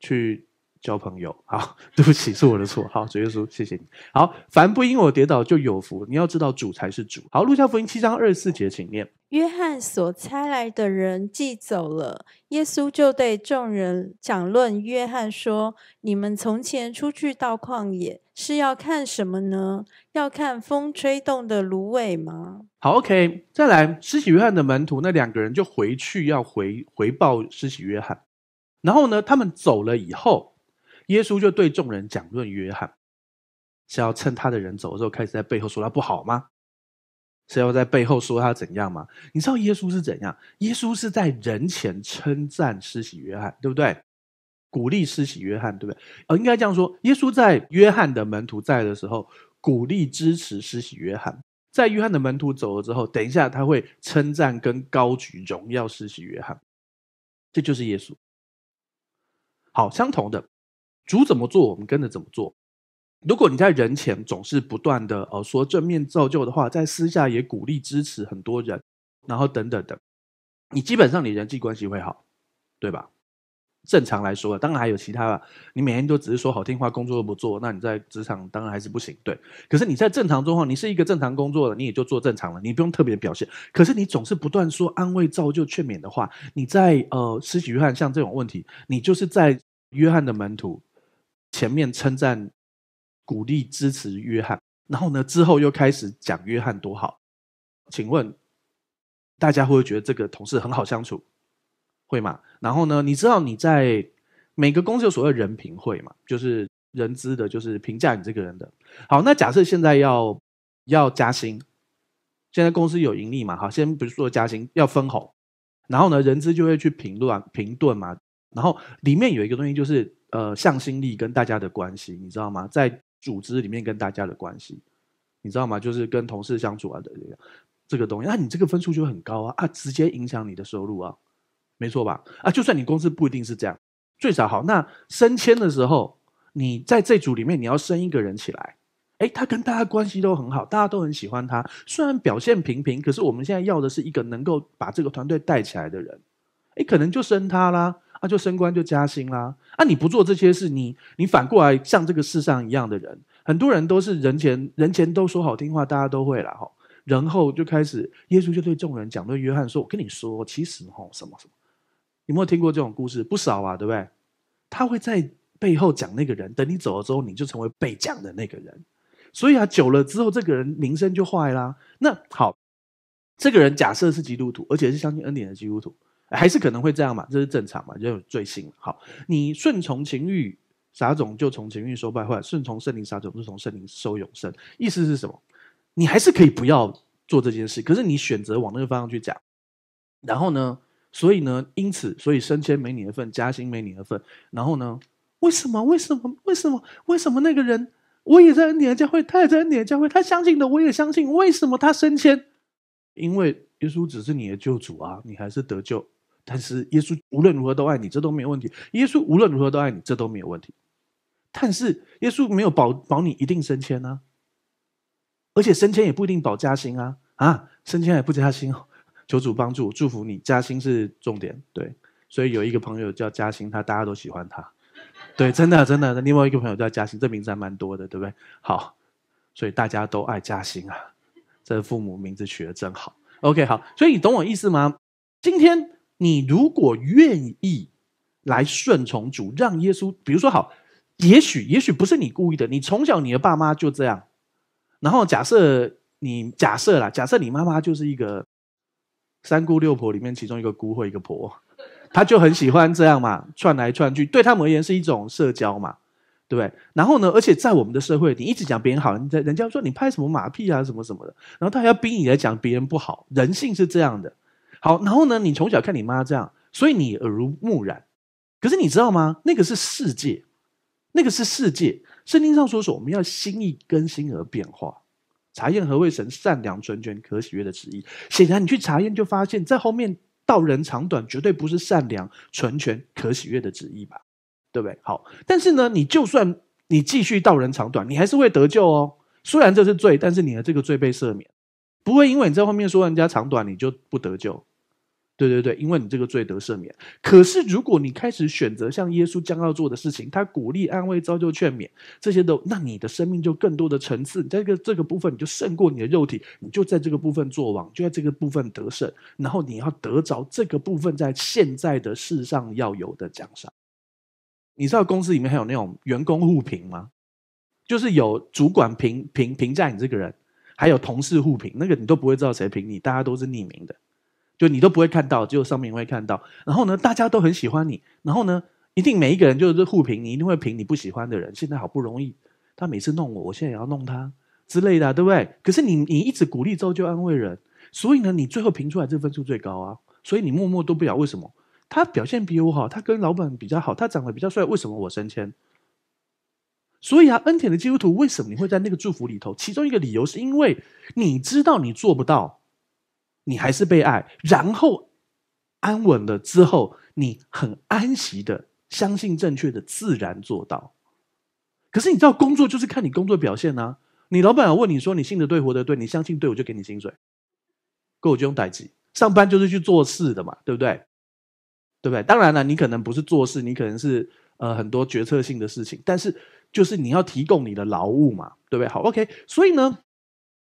去交朋友，好，对不起，是我的错。好，主耶稣，谢谢你。好，凡不因我跌倒就有福。你要知道，主才是主。好，路加福音七章二四节，请念。约翰所差来的人既走了，耶稣就对众人讲论约翰说：“你们从前出去到旷野，是要看什么呢？要看风吹动的芦苇吗？”好，OK，再来，施洗约翰的门徒那两个人就回去要回回报施洗约翰。然后呢？他们走了以后，耶稣就对众人讲论约翰，是要趁他的人走的时候开始在背后说他不好吗？是要在背后说他怎样吗？你知道耶稣是怎样？耶稣是在人前称赞施洗约翰，对不对？鼓励施洗约翰，对不对？哦，应该这样说：耶稣在约翰的门徒在的时候，鼓励支持施洗约翰；在约翰的门徒走了之后，等一下他会称赞跟高举荣耀施洗约翰。这就是耶稣。好，相同的，主怎么做，我们跟着怎么做。如果你在人前总是不断的呃说正面造就的话，在私下也鼓励支持很多人，然后等等等，你基本上你人际关系会好，对吧？正常来说，当然还有其他的。你每天都只是说好听话，工作又不做，那你在职场当然还是不行，对。可是你在正常状况，你是一个正常工作的，你也就做正常了，你不用特别表现。可是你总是不断说安慰、造就、劝勉的话，你在呃，施洗约翰像这种问题，你就是在约翰的门徒前面称赞、鼓励、支持约翰，然后呢之后又开始讲约翰多好，请问大家会不会觉得这个同事很好相处？会吗？然后呢，你知道你在每个公司有所谓人评会嘛，就是人资的，就是评价你这个人的好。那假设现在要要加薪，现在公司有盈利嘛？好，先不是说加薪要分红，然后呢，人资就会去评论评论嘛。然后里面有一个东西就是呃向心力跟大家的关系，你知道吗？在组织里面跟大家的关系，你知道吗？就是跟同事相处啊的这个东西，那你这个分数就很高啊啊，直接影响你的收入啊。没错吧？啊，就算你公司不一定是这样，最少好。那升迁的时候，你在这组里面，你要升一个人起来。哎，他跟大家关系都很好，大家都很喜欢他。虽然表现平平，可是我们现在要的是一个能够把这个团队带起来的人。哎，可能就升他啦，啊，就升官就加薪啦。啊，你不做这些事，你你反过来像这个世上一样的人，很多人都是人前人前都说好听话，大家都会了哈。然后就开始，耶稣就对众人讲，对约翰说：“我跟你说，其实哈，什么什么。”有没有听过这种故事？不少啊，对不对？他会在背后讲那个人，等你走了之后，你就成为被讲的那个人。所以啊，久了之后，这个人名声就坏啦。那好，这个人假设是基督徒，而且是相信恩典的基督徒，还是可能会这样嘛？这是正常嘛？就有罪性。好，你顺从情欲，撒种就从情欲收败坏；顺从圣灵撒种，就从圣灵收永生。意思是什么？你还是可以不要做这件事，可是你选择往那个方向去讲。然后呢？所以呢，因此所以升迁没你的份，加薪没你的份。然后呢，为什么？为什么？为什么？为什么那个人我也在恩典教会，他也在恩典教会，他相信的，我也相信。为什么他升迁？因为耶稣只是你的救主啊，你还是得救。但是耶稣无论如何都爱你，这都没有问题。耶稣无论如何都爱你，这都没有问题。但是耶稣没有保保你一定升迁啊，而且升迁也不一定保加薪啊啊，升迁也不加薪。求主帮助，祝福你。嘉兴是重点，对，所以有一个朋友叫嘉兴，他大家都喜欢他，对，真的真的。另外一个朋友叫嘉兴，这名字还蛮多的，对不对？好，所以大家都爱嘉兴啊，这父母名字取得真好。OK，好，所以你懂我意思吗？今天你如果愿意来顺从主，让耶稣，比如说好，也许也许不是你故意的，你从小你的爸妈就这样，然后假设你假设啦，假设你妈妈就是一个。三姑六婆里面，其中一个姑或一个婆，他就很喜欢这样嘛，串来串去，对他们而言是一种社交嘛，对不对？然后呢，而且在我们的社会，你一直讲别人好，人家说你拍什么马屁啊，什么什么的，然后他还要逼你来讲别人不好，人性是这样的。好，然后呢，你从小看你妈这样，所以你耳濡目染。可是你知道吗？那个是世界，那个是世界。圣经上说说，我们要心意更新而变化。查验何谓神善良、纯全、可喜悦的旨意，显然你去查验就发现，在后面道人长短，绝对不是善良、纯全、可喜悦的旨意吧？对不对？好，但是呢，你就算你继续道人长短，你还是会得救哦。虽然这是罪，但是你的这个罪被赦免，不会因为你在后面说人家长短，你就不得救。对对对，因为你这个罪得赦免。可是如果你开始选择像耶稣将要做的事情，他鼓励、安慰、造就、劝勉，这些都那你的生命就更多的层次。你在这个这个部分，你就胜过你的肉体，你就在这个部分做王，就在这个部分得胜。然后你要得着这个部分在现在的世上要有的奖赏。你知道公司里面还有那种员工互评吗？就是有主管评评评价你这个人，还有同事互评，那个你都不会知道谁评你，大家都是匿名的。就你都不会看到，只有上面会看到。然后呢，大家都很喜欢你。然后呢，一定每一个人就是互评，你一定会评你不喜欢的人。现在好不容易，他每次弄我，我现在也要弄他之类的，对不对？可是你你一直鼓励、之后就、安慰人，所以呢，你最后评出来这分数最高啊。所以你默默都不了。为什么他表现比我好？他跟老板比较好，他长得比较帅。为什么我升迁？所以啊，恩典的基督徒为什么你会在那个祝福里头？其中一个理由是因为你知道你做不到。你还是被爱，然后安稳了之后，你很安息的，相信正确的，自然做到。可是你知道，工作就是看你工作表现呐。你老板要问你说：“你信的对，活的对，你相信对，我就给你薪水，够我就用代际，上班就是去做事的嘛，对不对？对不对？当然了，你可能不是做事，你可能是呃很多决策性的事情。但是就是你要提供你的劳务嘛，对不对？好，OK。所以呢，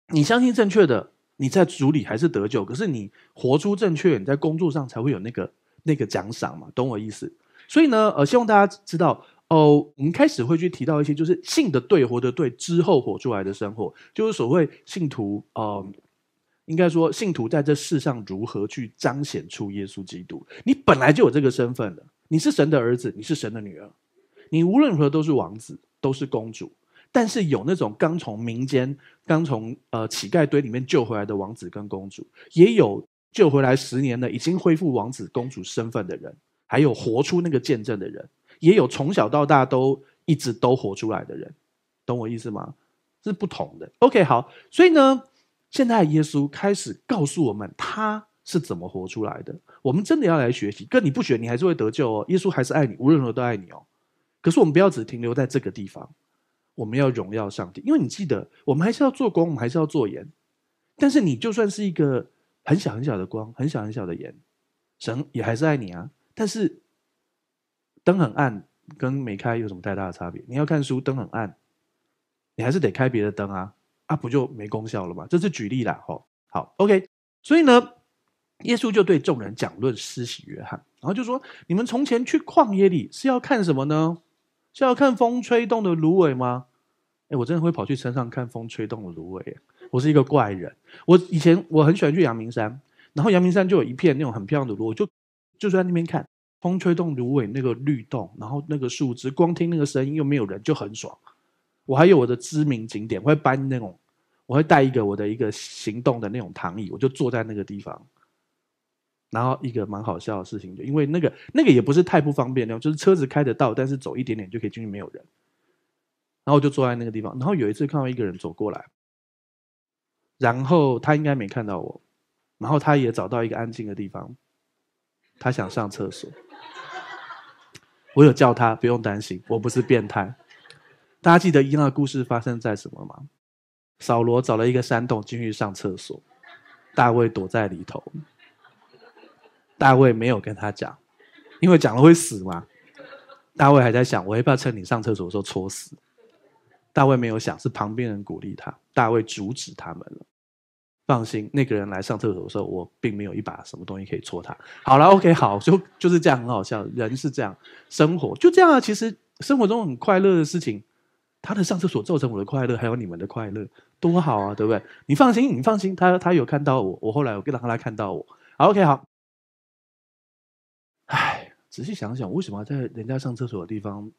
你相信正确的。你在组里还是得救，可是你活出正确，你在工作上才会有那个那个奖赏嘛，懂我意思？所以呢，呃，希望大家知道哦，我们开始会去提到一些，就是信的对，活的对之后活出来的生活，就是所谓信徒啊，应该说信徒在这世上如何去彰显出耶稣基督？你本来就有这个身份的，你是神的儿子，你是神的女儿，你无论如何都是王子，都是公主。但是有那种刚从民间、刚从呃乞丐堆里面救回来的王子跟公主，也有救回来十年的已经恢复王子公主身份的人，还有活出那个见证的人，也有从小到大都一直都活出来的人，懂我意思吗？是不同的。OK，好，所以呢，现在耶稣开始告诉我们他是怎么活出来的。我们真的要来学习。跟你不学，你还是会得救哦。耶稣还是爱你，无论如何都爱你哦。可是我们不要只停留在这个地方。我们要荣耀上帝，因为你记得，我们还是要做光，我们还是要做盐。但是你就算是一个很小很小的光，很小很小的盐，神也还是爱你啊。但是灯很暗，跟没开有什么太大的差别？你要看书，灯很暗，你还是得开别的灯啊，啊，不就没功效了吗？这是举例啦，吼，好，OK。所以呢，耶稣就对众人讲论施洗约翰，然后就说：你们从前去旷野里是要看什么呢？是要看风吹动的芦苇吗？哎，我真的会跑去山上看风吹动的芦苇。我是一个怪人。我以前我很喜欢去阳明山，然后阳明山就有一片那种很漂亮的芦，就就在那边看风吹动芦苇那个律动，然后那个树枝，光听那个声音又没有人，就很爽。我还有我的知名景点，会搬那种，我会带一个我的一个行动的那种躺椅，我就坐在那个地方。然后一个蛮好笑的事情，就因为那个那个也不是太不方便，那就是车子开得到，但是走一点点就可以进去，没有人。然后我就坐在那个地方。然后有一次看到一个人走过来，然后他应该没看到我，然后他也找到一个安静的地方，他想上厕所。我有叫他不用担心，我不是变态。大家记得伊诺的故事发生在什么吗？扫罗找了一个山洞进去上厕所，大卫躲在里头。大卫没有跟他讲，因为讲了会死嘛。大卫还在想，我要不要趁你上厕所的时候戳死？大卫没有想，是旁边人鼓励他。大卫阻止他们了。放心，那个人来上厕所的时候，我并没有一把什么东西可以戳他。好了，OK，好，就就是这样，很好笑。人是这样，生活就这样啊。其实生活中很快乐的事情，他的上厕所造成我的快乐，还有你们的快乐，多好啊，对不对？你放心，你放心，他他有看到我，我后来我让他来看到我。好，OK，好。仔细想想，为什么在人家上厕所的地方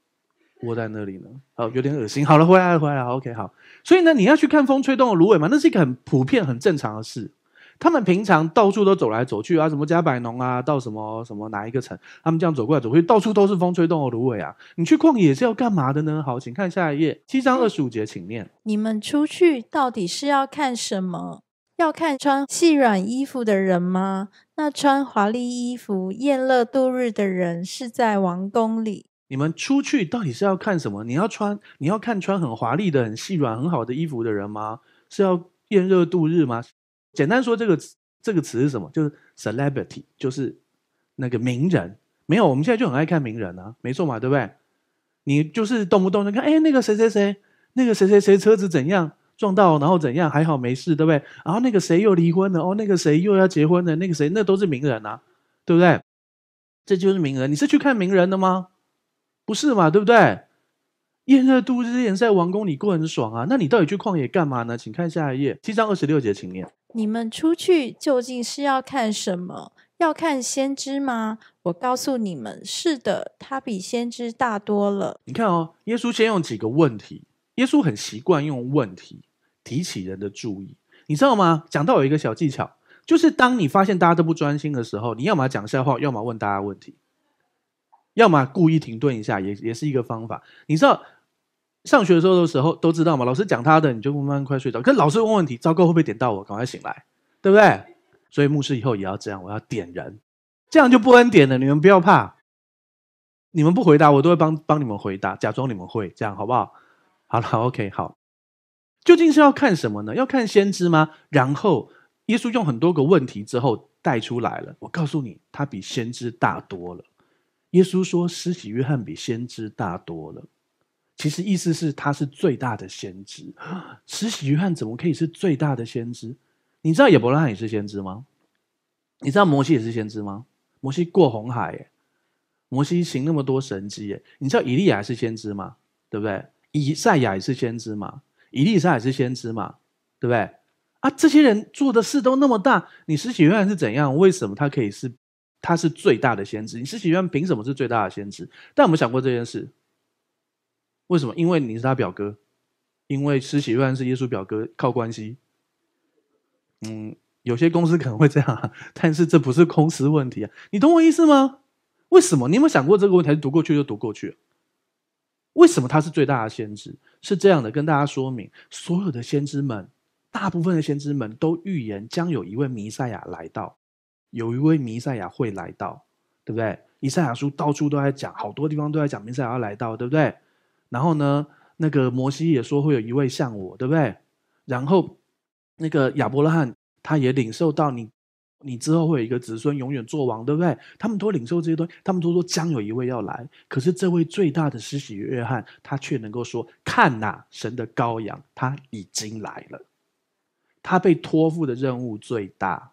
窝在那里呢？啊，有点恶心。好了，回来了，回来了。OK，好。所以呢，你要去看风吹动的芦苇吗？那是一个很普遍、很正常的事。他们平常到处都走来走去啊，什么加百农啊，到什么什么哪一个城，他们这样走过来走去，到处都是风吹动的芦苇啊。你去旷野是要干嘛的呢？好，请看下一页，七章二十五节，请念。你们出去到底是要看什么？要看穿细软衣服的人吗？那穿华丽衣服、宴乐度日的人是在王宫里。你们出去到底是要看什么？你要穿，你要看穿很华丽的、很细软、很好的衣服的人吗？是要宴乐度日吗？简单说，这个这个词是什么？就是 celebrity，就是那个名人。没有，我们现在就很爱看名人啊，没错嘛，对不对？你就是动不动就看，哎，那个谁谁谁，那个谁谁谁车子怎样？撞到然后怎样？还好没事，对不对？然后那个谁又离婚了？哦，那个谁又要结婚了？那个谁，那都是名人啊，对不对？这就是名人。你是去看名人的吗？不是嘛，对不对？炎热度日，艳在王宫，你过很爽啊。那你到底去旷野干嘛呢？请看下一页，七章二十六节，请念。你们出去究竟是要看什么？要看先知吗？我告诉你们，是的，他比先知大多了。你看哦，耶稣先用几个问题，耶稣很习惯用问题。提起人的注意，你知道吗？讲到有一个小技巧，就是当你发现大家都不专心的时候，你要么讲笑话，要么问大家问题，要么故意停顿一下，也也是一个方法。你知道上学的时候的时候都知道嘛，老师讲他的，你就慢慢快睡着；可是老师问问题，糟糕，会不会点到我？赶快醒来，对不对？所以牧师以后也要这样，我要点人，这样就不能点了。你们不要怕，你们不回答，我都会帮帮你们回答，假装你们会，这样好不好？好了，OK，好。究竟是要看什么呢？要看先知吗？然后耶稣用很多个问题之后带出来了。我告诉你，他比先知大多了。耶稣说，施洗约翰比先知大多了。其实意思是他是最大的先知。施洗约翰怎么可以是最大的先知？你知道耶伯拉罕也是先知吗？你知道摩西也是先知吗？摩西过红海，耶，摩西行那么多神迹，耶。你知道以利亚是先知吗？对不对？以赛亚也是先知吗？以利沙也是先知嘛，对不对？啊，这些人做的事都那么大，你施洗约翰是怎样？为什么他可以是他是最大的先知？你施洗约翰凭什么是最大的先知？但我们想过这件事，为什么？因为你是他表哥，因为施洗约翰是耶稣表哥，靠关系。嗯，有些公司可能会这样，但是这不是公司问题啊，你懂我意思吗？为什么？你有没有想过这个问题？还是读过去就读过去。为什么他是最大的先知？是这样的，跟大家说明：所有的先知们，大部分的先知们都预言将有一位弥赛亚来到，有一位弥赛亚会来到，对不对？以赛亚书到处都在讲，好多地方都在讲弥赛亚要来到，对不对？然后呢，那个摩西也说会有一位像我，对不对？然后那个亚伯拉罕他也领受到你。你之后会有一个子孙永远做王，对不对？他们都领受这西，他们都说将有一位要来。可是这位最大的施洗约翰，他却能够说：“看呐，神的羔羊，他已经来了。”他被托付的任务最大，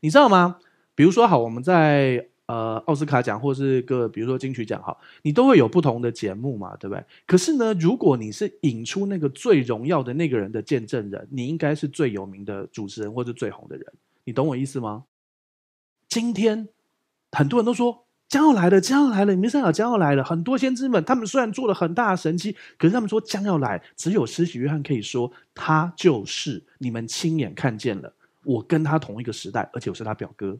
你知道吗？比如说，好，我们在呃奥斯卡奖或是个比如说金曲奖，好，你都会有不同的节目嘛，对不对？可是呢，如果你是引出那个最荣耀的那个人的见证人，你应该是最有名的主持人或是最红的人。你懂我意思吗？今天很多人都说将要来了，将要来了，弥赛亚将要来了。很多先知们，他们虽然做了很大的神迹，可是他们说将要来，只有施徒约翰可以说，他就是你们亲眼看见了，我跟他同一个时代，而且我是他表哥。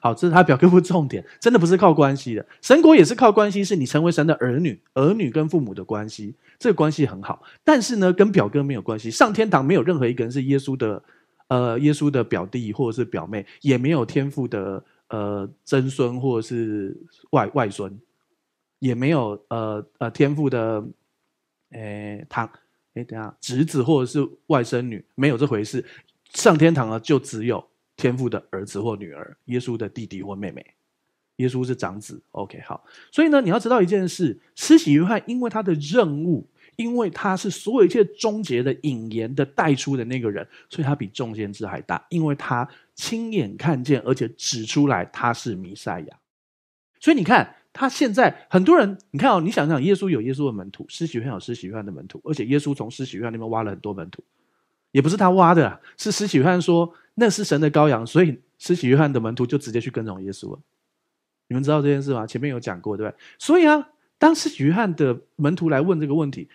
好，这是他表哥不重点，真的不是靠关系的。神国也是靠关系，是你成为神的儿女，儿女跟父母的关系，这个关系很好。但是呢，跟表哥没有关系。上天堂没有任何一个人是耶稣的。呃，耶稣的表弟或者是表妹也没有天赋的，呃，曾孙或者是外外孙也没有，呃呃，天赋的，诶，他，诶，等下，侄子或者是外甥女没有这回事，上天堂了就只有天赋的儿子或女儿，耶稣的弟弟或妹妹，耶稣是长子，OK，好，所以呢，你要知道一件事，施洗约翰因为他的任务。因为他是所有一切终结的引言的带出的那个人，所以他比众先知还大。因为他亲眼看见，而且指出来他是弥赛亚。所以你看，他现在很多人，你看哦，你想想，耶稣有耶稣的门徒，施洗约有施洗约的门徒，而且耶稣从施洗约那边挖了很多门徒，也不是他挖的，是施洗约说那是神的羔羊，所以施洗约的门徒就直接去跟从耶稣了。你们知道这件事吗？前面有讲过，对不对？所以啊，当时约翰的门徒来问这个问题。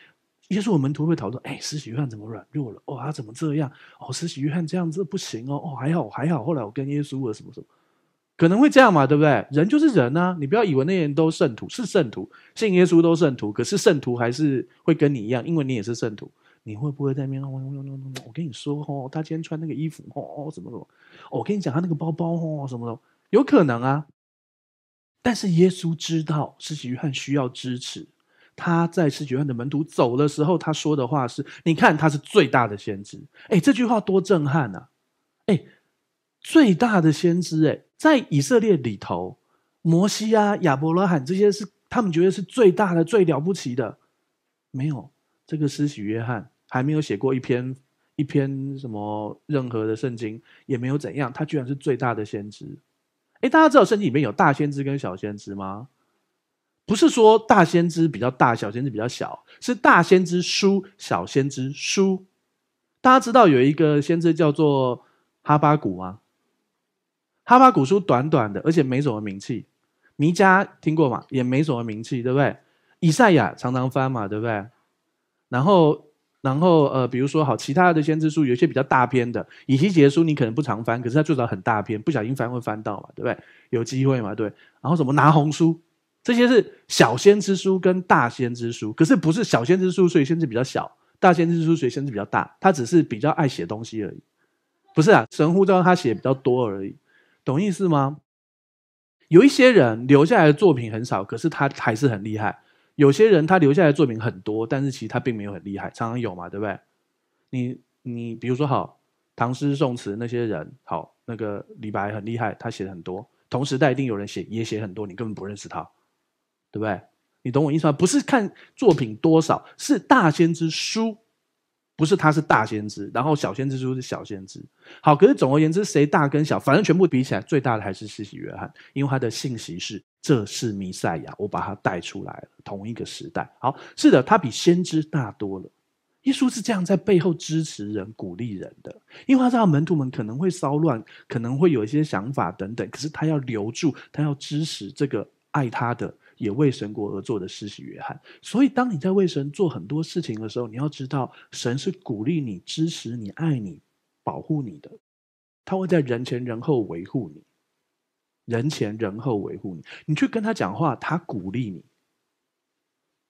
耶稣的门徒会讨论：哎，施洗约翰怎么软弱了？哦，他怎么这样？哦，施洗约翰这样子不行哦。哦，还好还好。后来我跟耶稣了，什么什么，可能会这样嘛，对不对？人就是人啊，你不要以为那些人都圣徒，是圣徒，信耶稣都圣徒，可是圣徒还是会跟你一样，因为你也是圣徒。你会不会在面红我跟你说哦，他今天穿那个衣服哦，什么什么？我跟你讲，他那个包包哦，什么么？有可能啊。但是耶稣知道，施洗约翰需要支持。他在施洗约的门徒走的时候，他说的话是：“你看，他是最大的先知。”哎，这句话多震撼啊！哎，最大的先知，哎，在以色列里头，摩西啊、亚伯拉罕这些是他们觉得是最大的、最了不起的，没有这个施洗约翰还没有写过一篇一篇什么任何的圣经，也没有怎样，他居然是最大的先知。哎，大家知道圣经里面有大先知跟小先知吗？不是说大先知比较大小先知比较小，是大先知书小先知书。大家知道有一个先知叫做哈巴谷啊，哈巴谷书短短的，而且没什么名气。弥迦听过嘛？也没什么名气，对不对？以赛亚常常翻嘛，对不对？然后，然后呃，比如说好其他的先知书，有些比较大篇的，以西结书你可能不常翻，可是它最早很大篇，不小心翻会翻到嘛，对不对？有机会嘛，对。然后什么拿红书？这些是小先知书跟大先知书，可是不是小先知书，所以先知比较小；大先知书，所以先知比较大。他只是比较爱写东西而已，不是啊？神乎召他写比较多而已，懂意思吗？有一些人留下来的作品很少，可是他还是很厉害；有些人他留下来的作品很多，但是其实他并没有很厉害，常常有嘛，对不对？你你比如说，好，唐诗宋词那些人，好，那个李白很厉害，他写的很多，同时代一定有人写也写很多，你根本不认识他。对不对？你懂我意思吗？不是看作品多少，是大先知书，不是他是大先知，然后小先知书是小先知。好，可是总而言之，谁大跟小，反正全部比起来，最大的还是世袭约翰，因为他的信息是：这是弥赛亚，我把他带出来了。同一个时代，好，是的，他比先知大多了。耶稣是这样在背后支持人、鼓励人的，因为他知道门徒们可能会骚乱，可能会有一些想法等等。可是他要留住，他要支持这个爱他的。也为神国而做的施洗约翰，所以当你在为神做很多事情的时候，你要知道神是鼓励你、支持你、爱你、保护你的，他会在人前人后维护你，人前人后维护你。你去跟他讲话，他鼓励你。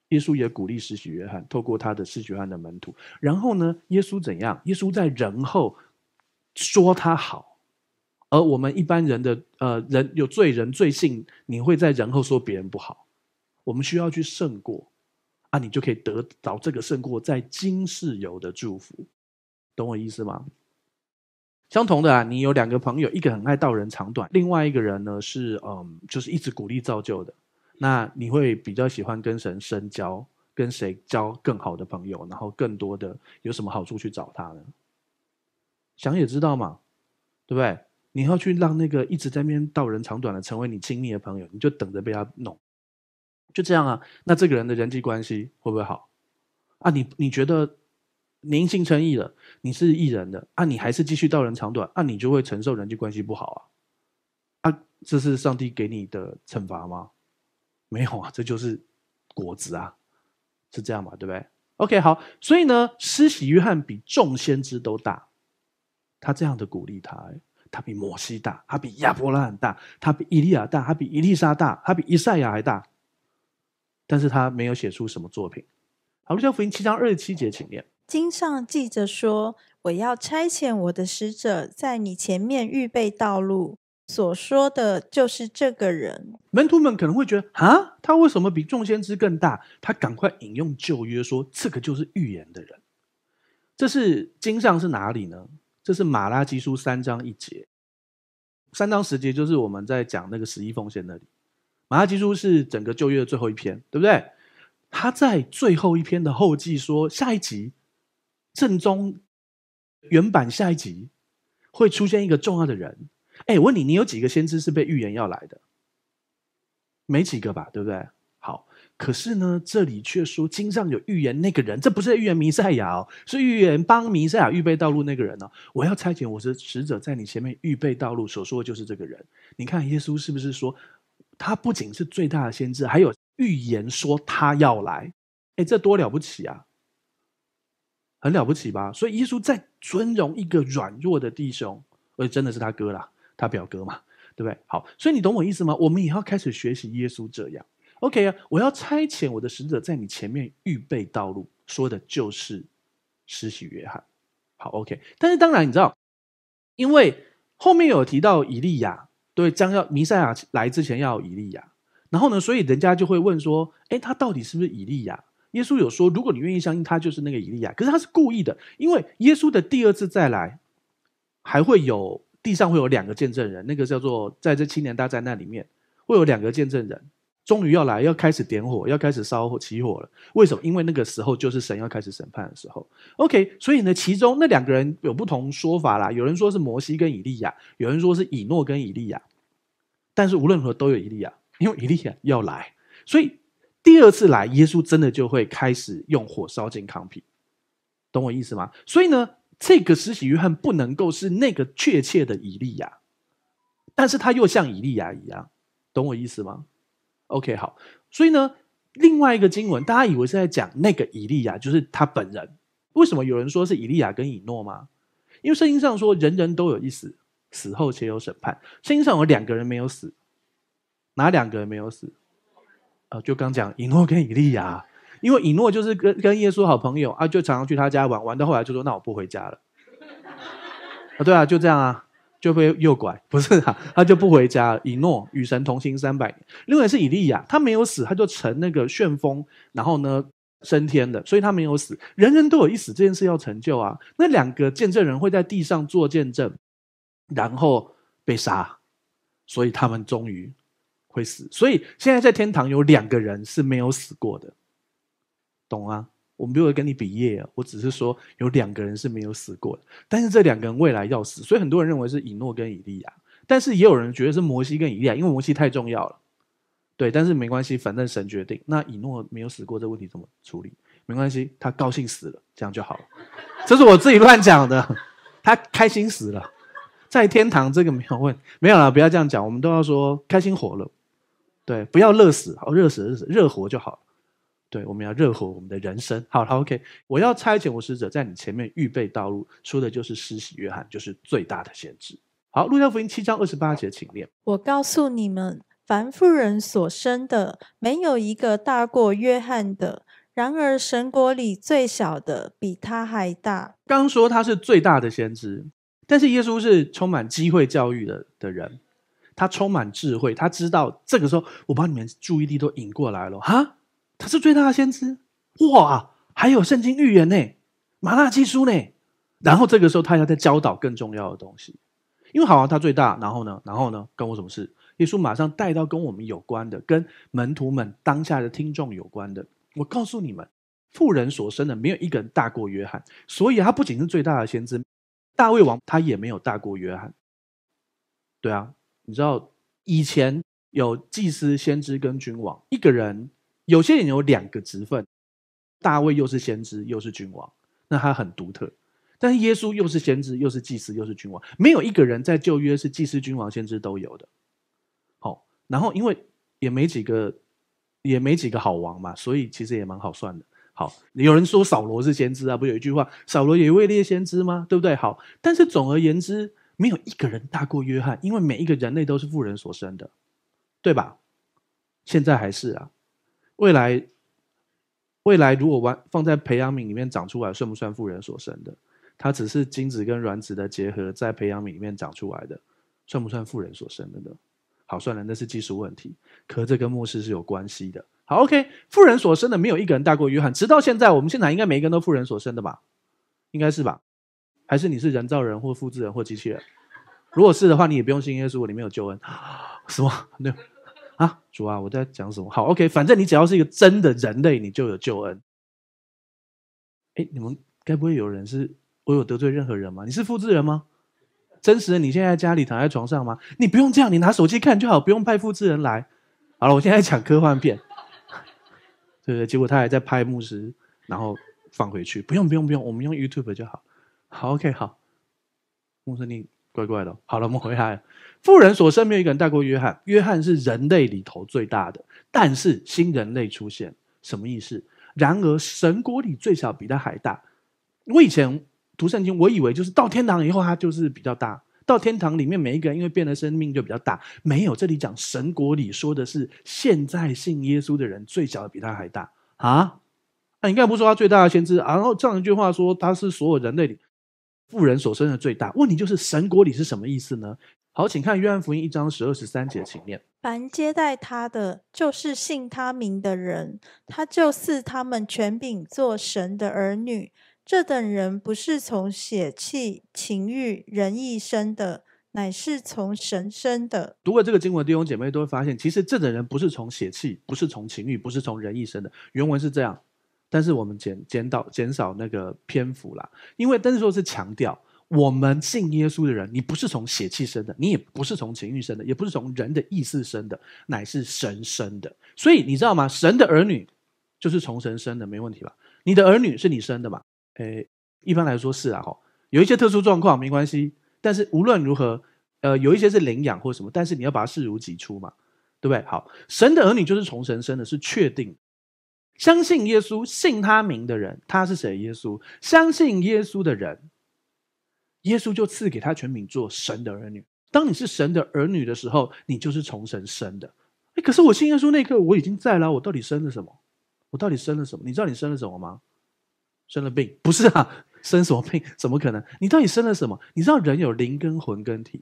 耶稣也鼓励施洗约翰，透过他的施洗约翰的门徒。然后呢，耶稣怎样？耶稣在人后说他好。而我们一般人的呃人有罪人罪性，你会在人后说别人不好，我们需要去胜过啊，你就可以得找这个胜过在今世有的祝福，懂我意思吗？相同的啊，你有两个朋友，一个很爱道人长短，另外一个人呢是嗯就是一直鼓励造就的，那你会比较喜欢跟谁深交，跟谁交更好的朋友，然后更多的有什么好处去找他呢？想也知道嘛，对不对？你要去让那个一直在那边道人长短的成为你亲密的朋友，你就等着被他弄，就这样啊。那这个人的人际关系会不会好啊？你你觉得您心诚意了，你是艺人的啊，你还是继续道人长短，啊，你就会承受人际关系不好啊。啊，这是上帝给你的惩罚吗？没有啊，这就是果子啊，是这样嘛，对不对？OK，好，所以呢，施洗约翰比众先知都大，他这样的鼓励他。他比摩西大，他比亚伯拉罕大，他比以利亚大，他比伊利莎大，他比伊赛亚还大，但是他没有写出什么作品。好，马可福音七章二十七节，请念。经上记着说：“我要差遣我的使者在你前面预备道路。”所说的就是这个人。门徒们可能会觉得，啊，他为什么比众先知更大？他赶快引用旧约说：“这个就是预言的人。”这是经上是哪里呢？这是马拉基书三章一节，三章十节就是我们在讲那个十一奉献那里。马拉基书是整个旧约的最后一篇，对不对？他在最后一篇的后记说，下一集，正宗原版下一集会出现一个重要的人。哎，问你，你有几个先知是被预言要来的？没几个吧，对不对？可是呢，这里却说经上有预言那个人，这不是预言弥赛亚哦，是预言帮弥赛亚预备道路那个人哦。我要差遣我是使者在你前面预备道路，所说的就是这个人。你看耶稣是不是说，他不仅是最大的先知，还有预言说他要来？哎，这多了不起啊，很了不起吧？所以耶稣在尊荣一个软弱的弟兄，而且真的是他哥啦，他表哥嘛，对不对？好，所以你懂我意思吗？我们也要开始学习耶稣这样。OK 啊，我要差遣我的使者在你前面预备道路，说的就是，施洗约翰。好，OK。但是当然，你知道，因为后面有提到以利亚，对，将要弥赛亚来之前要以利亚。然后呢，所以人家就会问说，哎，他到底是不是以利亚？耶稣有说，如果你愿意相信，他就是那个以利亚。可是他是故意的，因为耶稣的第二次再来，还会有地上会有两个见证人，那个叫做在这七年大灾难里面会有两个见证人。终于要来，要开始点火，要开始烧火起火了。为什么？因为那个时候就是神要开始审判的时候。OK，所以呢，其中那两个人有不同说法啦。有人说是摩西跟以利亚，有人说是以诺跟以利亚。但是无论如何，都有以利亚，因为以利亚要来。所以第二次来，耶稣真的就会开始用火烧进康皮，懂我意思吗？所以呢，这个施洗约翰不能够是那个确切的以利亚，但是他又像以利亚一样，懂我意思吗？OK，好。所以呢，另外一个经文，大家以为是在讲那个以利亚，就是他本人。为什么有人说是以利亚跟以诺吗？因为圣经上说人人都有一死，死后且有审判。圣经上有两个人没有死，哪两个人没有死？呃，就刚讲以诺跟以利亚，因为以诺就是跟跟耶稣好朋友啊，就常常去他家玩，玩到后来就说那我不回家了。啊，对啊，就这样啊。就会右拐，不是啊，他就不回家了。以诺与神同行三百年，另外是以利亚，他没有死，他就乘那个旋风，然后呢升天的，所以他没有死。人人都有一死，这件事要成就啊。那两个见证人会在地上做见证，然后被杀，所以他们终于会死。所以现在在天堂有两个人是没有死过的，懂吗？我们有会跟你比耶，我只是说有两个人是没有死过的，但是这两个人未来要死，所以很多人认为是以诺跟以利亚，但是也有人觉得是摩西跟以利亚，因为摩西太重要了。对，但是没关系，反正神决定。那以诺没有死过，这问题怎么处理？没关系，他高兴死了，这样就好了。这是我自己乱讲的，他开心死了，在天堂这个没有问，没有了，不要这样讲，我们都要说开心活了。对，不要热死哦，热死热死热活就好了。对，我们要热火我们的人生。好了，OK，我要差遣我使者在你前面预备道路，说的就是施洗约翰，就是最大的先知。好，路加福音七章二十八节，请念。我告诉你们，凡妇人所生的，没有一个大过约翰的；然而，神国里最小的比他还大。刚说他是最大的先知，但是耶稣是充满机会教育的的人，他充满智慧，他知道这个时候，我把你们注意力都引过来了，哈。他是最大的先知哇！还有圣经预言呢，马辣耶稣呢？然后这个时候他要在教导更重要的东西，因为好啊，他最大。然后呢？然后呢？关我什么事？耶稣马上带到跟我们有关的，跟门徒们当下的听众有关的。我告诉你们，富人所生的没有一个人大过约翰，所以他不仅是最大的先知，大卫王他也没有大过约翰。对啊，你知道以前有祭司、先知跟君王，一个人。有些人有两个职分，大卫又是先知又是君王，那他很独特。但是耶稣又是先知又是祭司又是君王，没有一个人在旧约是祭司、君王、先知都有的。好，然后因为也没几个，也没几个好王嘛，所以其实也蛮好算的。好，有人说扫罗是先知啊，不有一句话，扫罗也位列先知吗？对不对？好，但是总而言之，没有一个人大过约翰，因为每一个人类都是富人所生的，对吧？现在还是啊。未来，未来如果完放在培养皿里面长出来，算不算富人所生的？它只是精子跟卵子的结合，在培养皿里面长出来的，算不算富人所生的呢？好，算了，那是技术问题。可这跟末世是有关系的。好，OK，富人所生的没有一个人大过约翰，直到现在，我们现场应该每一个人都富人所生的吧？应该是吧？还是你是人造人或复制人或机器人？如果是的话，你也不用信耶稣，我里面有救恩。什么？那？啊，主啊，我在讲什么？好，OK，反正你只要是一个真的人类，你就有救恩。哎，你们该不会有人是我有得罪任何人吗？你是复制人吗？真实的，你现在家里躺在床上吗？你不用这样，你拿手机看就好，不用派复制人来。好了，我现在讲科幻片。对 对，结果他还在拍牧师，然后放回去。不用不用不用，我们用 YouTube 就好。好，OK，好。牧师，你。怪怪的。好了，我们回来。富人所生没有一个人带过约翰。约翰是人类里头最大的。但是新人类出现，什么意思？然而神国里最小比他还大。我以前读圣经，我以为就是到天堂以后，他就是比较大。到天堂里面，每一个人因为变得生命就比较大。没有，这里讲神国里说的是现在信耶稣的人，最小的比他还大啊！那你才不说他最大的先知，然后这样一句话说，他是所有人类里。富人所生的最大问题就是神国里是什么意思呢？好，请看约翰福音一章十二十三节，请念：凡接待他的，就是信他名的人，他就赐他们权柄做神的儿女。这等人不是从血气、情欲、人义生的，乃是从神生的。读过这个经文的弟兄姐妹都会发现，其实这等人不是从血气，不是从情欲，不是从人义生的。原文是这样。但是我们减减到减少那个篇幅啦，因为但是说是强调我们信耶稣的人，你不是从血气生的，你也不是从情欲生的，也不是从人的意思生的，乃是神生的。所以你知道吗？神的儿女就是从神生的，没问题吧？你的儿女是你生的嘛？诶，一般来说是啊哈，有一些特殊状况没关系，但是无论如何，呃，有一些是领养或什么，但是你要把它视如己出嘛，对不对？好，神的儿女就是从神生的，是确定。相信耶稣，信他名的人，他是谁？耶稣。相信耶稣的人，耶稣就赐给他全名，做神的儿女。当你是神的儿女的时候，你就是从神生的。哎，可是我信耶稣那一刻，我已经在了。我到底生了什么？我到底生了什么？你知道你生了什么吗？生了病？不是啊，生什么病？怎么可能？你到底生了什么？你知道人有灵跟魂跟体。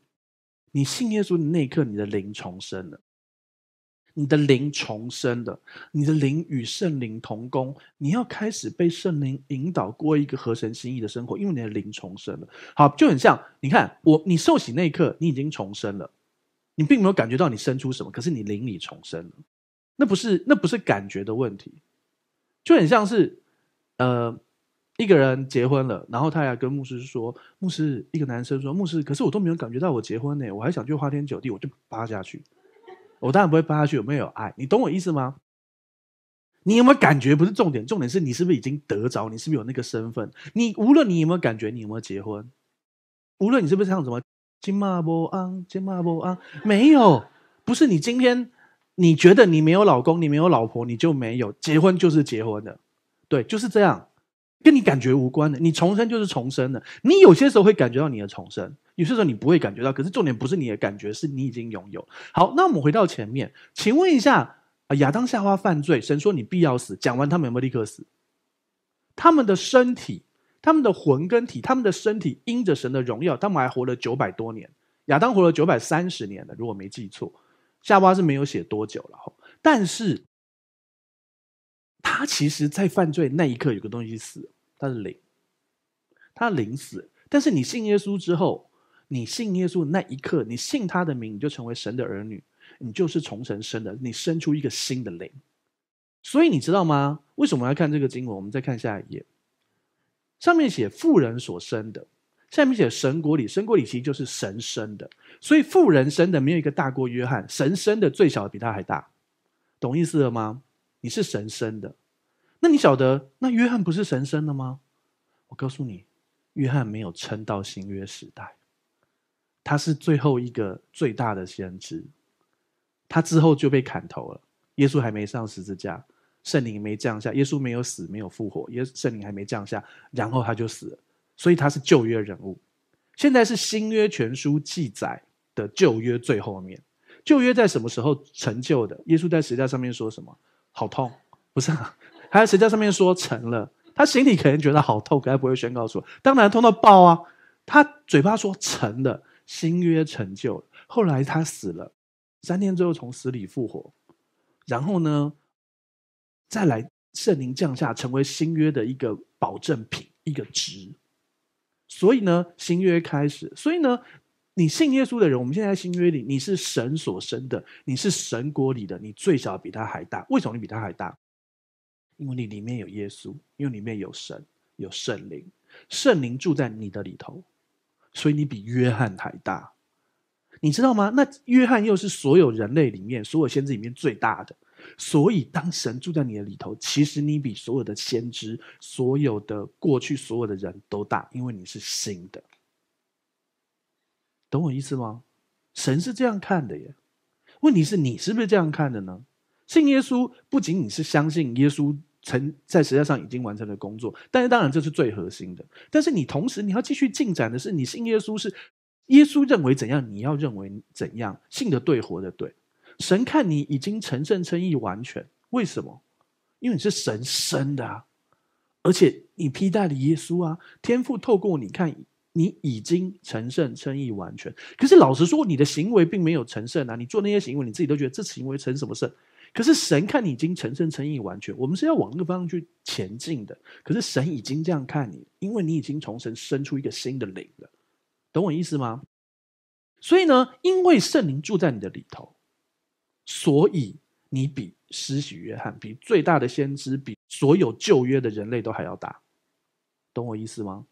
你信耶稣的那一刻，你的灵重生了。你的灵重生了，你的灵与圣灵同工，你要开始被圣灵引导过一个合神心意的生活，因为你的灵重生了。好，就很像你看我，你受洗那一刻，你已经重生了，你并没有感觉到你生出什么，可是你灵里重生了，那不是那不是感觉的问题，就很像是呃一个人结婚了，然后他要跟牧师说，牧师，一个男生说，牧师，可是我都没有感觉到我结婚呢，我还想去花天酒地，我就扒下去。我当然不会发下去，有没有爱？你懂我意思吗？你有没有感觉不是重点，重点是你是不是已经得着？你是不是有那个身份？你无论你有没有感觉，你有没有结婚？无论你是不是唱什么，金马博昂，金马博昂”，没有，不是你今天你觉得你没有老公，你没有老婆，你就没有结婚，就是结婚的，对，就是这样。跟你感觉无关的，你重生就是重生的。你有些时候会感觉到你的重生，有些时候你不会感觉到。可是重点不是你的感觉，是你已经拥有。好，那我们回到前面，请问一下啊，亚当夏娃犯罪，神说你必要死。讲完他们有没有立刻死？他们的身体，他们的魂跟体，他们的身体因着神的荣耀，他们还活了九百多年。亚当活了九百三十年了，如果没记错，夏娃是没有写多久了。但是。他其实，在犯罪那一刻，有个东西死，他是灵，他灵死。但是你信耶稣之后，你信耶稣那一刻，你信他的名，你就成为神的儿女，你就是从神生的，你生出一个新的灵。所以你知道吗？为什么要看这个经文？我们再看下一页，上面写富人所生的，下面写神国里，神国里其实就是神生的，所以富人生的没有一个大过约翰，神生的最小比他还大，懂意思了吗？你是神生的，那你晓得那约翰不是神生的吗？我告诉你，约翰没有撑到新约时代，他是最后一个最大的先知，他之后就被砍头了。耶稣还没上十字架，圣灵没降下，耶稣没有死，没有复活，耶圣灵还没降下，然后他就死了。所以他是旧约人物，现在是新约全书记载的旧约最后面。旧约在什么时候成就的？耶稣在十字架上面说什么？好痛，不是？还有谁在上面说成了？他心里可能觉得好痛，可他不会宣告出当然痛到爆啊！他嘴巴说成了，新约成就了。后来他死了，三天之后从死里复活，然后呢，再来圣灵降下，成为新约的一个保证品，一个值。所以呢，新约开始。所以呢。你信耶稣的人，我们现在新约里，你是神所生的，你是神国里的，你最小比他还大。为什么你比他还大？因为你里面有耶稣，因为里面有神，有圣灵，圣灵住在你的里头，所以你比约翰还大。你知道吗？那约翰又是所有人类里面，所有先知里面最大的。所以当神住在你的里头，其实你比所有的先知、所有的过去所有的人都大，因为你是新的。懂我意思吗？神是这样看的耶。问题是你是不是这样看的呢？信耶稣不仅仅是相信耶稣曾在实际上已经完成的工作，但是当然这是最核心的。但是你同时你要继续进展的是，你信耶稣是耶稣认为怎样，你要认为怎样，信的对，活的对。神看你已经成圣称义完全，为什么？因为你是神生的，啊，而且你披戴了耶稣啊，天赋透过你看。你已经成圣称义完全，可是老实说，你的行为并没有成圣啊！你做那些行为，你自己都觉得这行为成什么圣？可是神看你已经成圣称义完全，我们是要往那个方向去前进的。可是神已经这样看你，因为你已经从神生出一个新的灵了，懂我意思吗？所以呢，因为圣灵住在你的里头，所以你比施洗约翰，比最大的先知，比所有旧约的人类都还要大，懂我意思吗？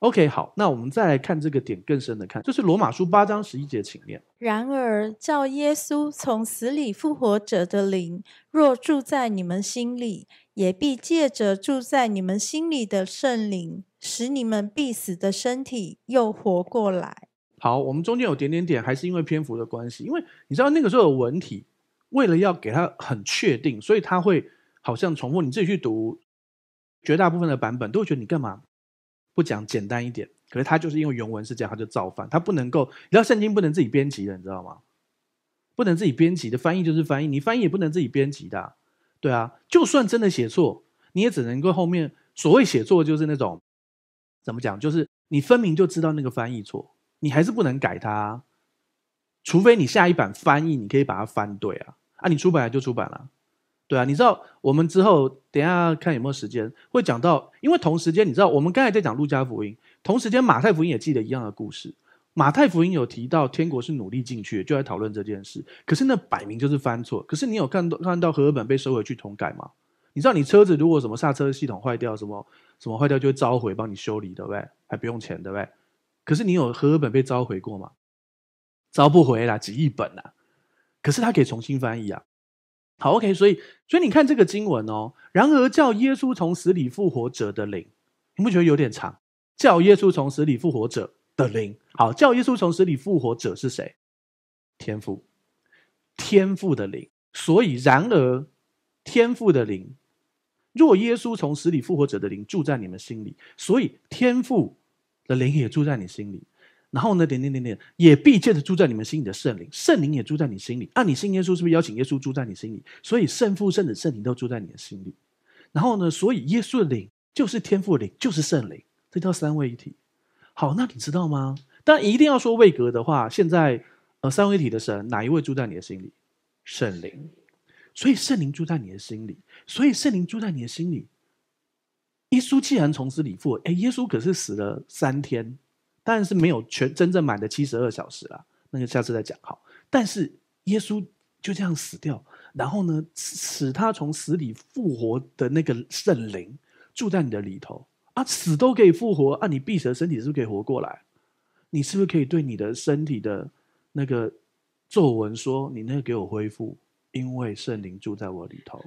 OK，好，那我们再来看这个点更深的看，就是罗马书八章十一节，请念。然而，叫耶稣从死里复活者的灵，若住在你们心里，也必借着住在你们心里的圣灵，使你们必死的身体又活过来。好，我们中间有点点点，还是因为篇幅的关系，因为你知道那个时候的文体，为了要给他很确定，所以他会好像重复。你自己去读，绝大部分的版本都会觉得你干嘛？不讲简单一点，可是他就是因为原文是这样，他就造反，他不能够。你知道圣经不能自己编辑的，你知道吗？不能自己编辑的翻译就是翻译，你翻译也不能自己编辑的。对啊，就算真的写错，你也只能够后面所谓写错就是那种怎么讲，就是你分明就知道那个翻译错，你还是不能改它，除非你下一版翻译你可以把它翻对啊啊，你出版了就出版了。对啊，你知道我们之后等下看有没有时间会讲到，因为同时间你知道我们刚才在讲路加福音，同时间马太福音也记得一样的故事。马太福音有提到天国是努力进去，就在讨论这件事。可是那摆明就是翻错。可是你有看到看到合本被收回去重改吗？你知道你车子如果什么刹车系统坏掉，什么什么坏掉就会召回帮你修理的呗，还不用钱的呗。可是你有合本被召回过吗？招不回来，几亿本啊！可是他可以重新翻译啊。好，OK，所以，所以你看这个经文哦。然而叫耶稣从死里复活者的灵，你不觉得有点长？叫耶稣从死里复活者的灵，好，叫耶稣从死里复活者是谁？天赋，天赋的灵。所以，然而天赋的灵，若耶稣从死里复活者的灵住在你们心里，所以天赋的灵也住在你心里。然后呢，点点点点，也必借着住在你们心里的圣灵，圣灵也住在你心里。那你信耶稣是不是邀请耶稣住在你心里？所以圣父、圣子、圣灵都住在你的心里。然后呢，所以耶稣的灵就是天父的灵，就是圣灵，这叫三位一体。好，那你知道吗？但一定要说位格的话，现在呃，三位一体的神哪一位住在你的心里？圣灵。所以圣灵住在你的心里，所以圣灵住在你的心里。耶稣既然从此里复活，哎，耶稣可是死了三天。当然是没有全真正满的七十二小时啦，那就下次再讲好。但是耶稣就这样死掉，然后呢，使他从死里复活的那个圣灵住在你的里头啊，死都可以复活啊，你闭塞的身体是不是可以活过来？你是不是可以对你的身体的那个皱纹说，你那个给我恢复，因为圣灵住在我里头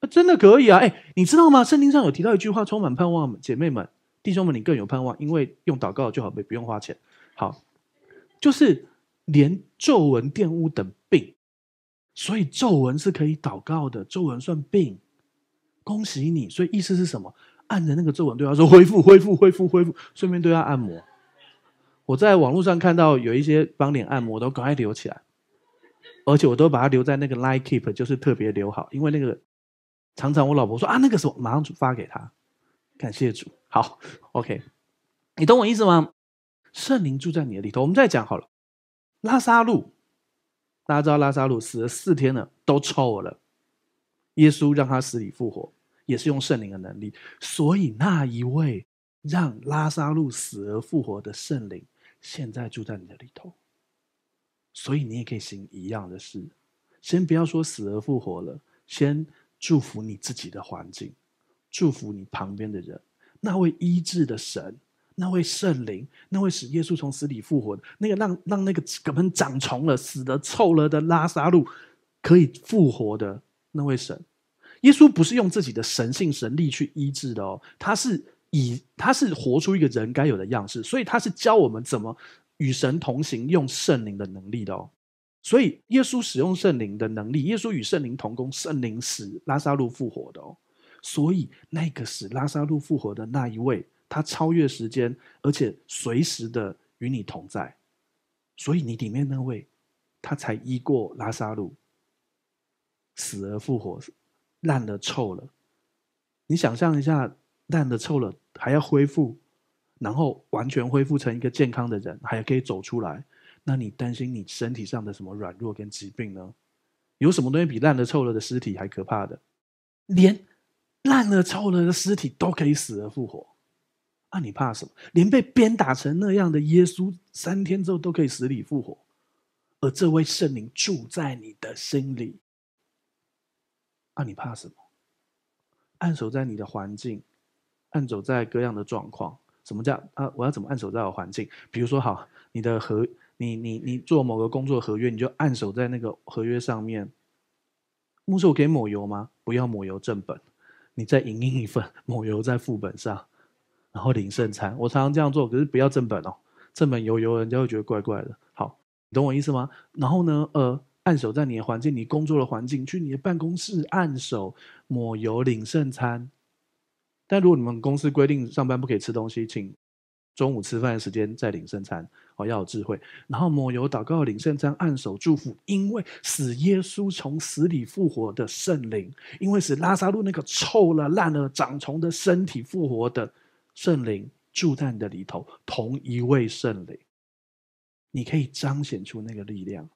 啊，真的可以啊！哎，你知道吗？圣经上有提到一句话，充满盼望，姐妹们。弟兄们，你更有盼望，因为用祷告就好，不用花钱。好，就是连皱纹玷污等病，所以皱纹是可以祷告的。皱纹算病，恭喜你。所以意思是什么？按着那个皱纹对他说：“恢复，恢复，恢复，恢复。”顺便对他按摩。我在网络上看到有一些帮脸按摩都赶快留起来，而且我都把它留在那个 line keep，就是特别留好，因为那个常常我老婆说：“啊，那个什么，马上发给他。”感谢主。好，OK，你懂我意思吗？圣灵住在你的里头，我们再讲好了。拉萨路，大家知道拉萨路死了四天了，都臭了。耶稣让他死里复活，也是用圣灵的能力。所以那一位让拉萨路死而复活的圣灵，现在住在你的里头。所以你也可以行一样的事，先不要说死而复活了，先祝福你自己的环境，祝福你旁边的人。那位医治的神，那位圣灵，那位使耶稣从死里复活，那个让让那个根本长虫了、死的臭了的拉萨路可以复活的那位神，耶稣不是用自己的神性神力去医治的哦，他是以他是活出一个人该有的样式，所以他是教我们怎么与神同行，用圣灵的能力的哦。所以耶稣使用圣灵的能力，耶稣与圣灵同工，圣灵使拉萨路复活的哦。所以，那个使拉萨路复活的那一位，他超越时间，而且随时的与你同在。所以，你里面那位，他才医过拉萨路，死而复活，烂了臭了。你想象一下，烂了臭了还要恢复，然后完全恢复成一个健康的人，还可以走出来。那你担心你身体上的什么软弱跟疾病呢？有什么东西比烂了臭了的尸体还可怕的？连。烂了、臭了的尸体都可以死而复活，啊，你怕什么？连被鞭打成那样的耶稣，三天之后都可以死里复活，而这位圣灵住在你的心里，啊，你怕什么？按守在你的环境，按守在各样的状况，什么叫啊？我要怎么按守在我环境？比如说，好，你的合，你你你做某个工作合约，你就按守在那个合约上面。木寿可以抹油吗？不要抹油正本。你再影印一份抹油在副本上，然后领圣餐。我常常这样做，可是不要正本哦，正本油油人家会觉得怪怪的。好，懂我意思吗？然后呢，呃，按手在你的环境，你工作的环境，去你的办公室按手抹油领圣餐。但如果你们公司规定上班不可以吃东西，请。中午吃饭的时间再领圣餐哦，要有智慧。然后抹油祷告领圣餐，按手祝福，因为使耶稣从死里复活的圣灵，因为使拉萨路那个臭了、烂了、长虫的身体复活的圣灵住在你的里头，同一位圣灵，你可以彰显出那个力量，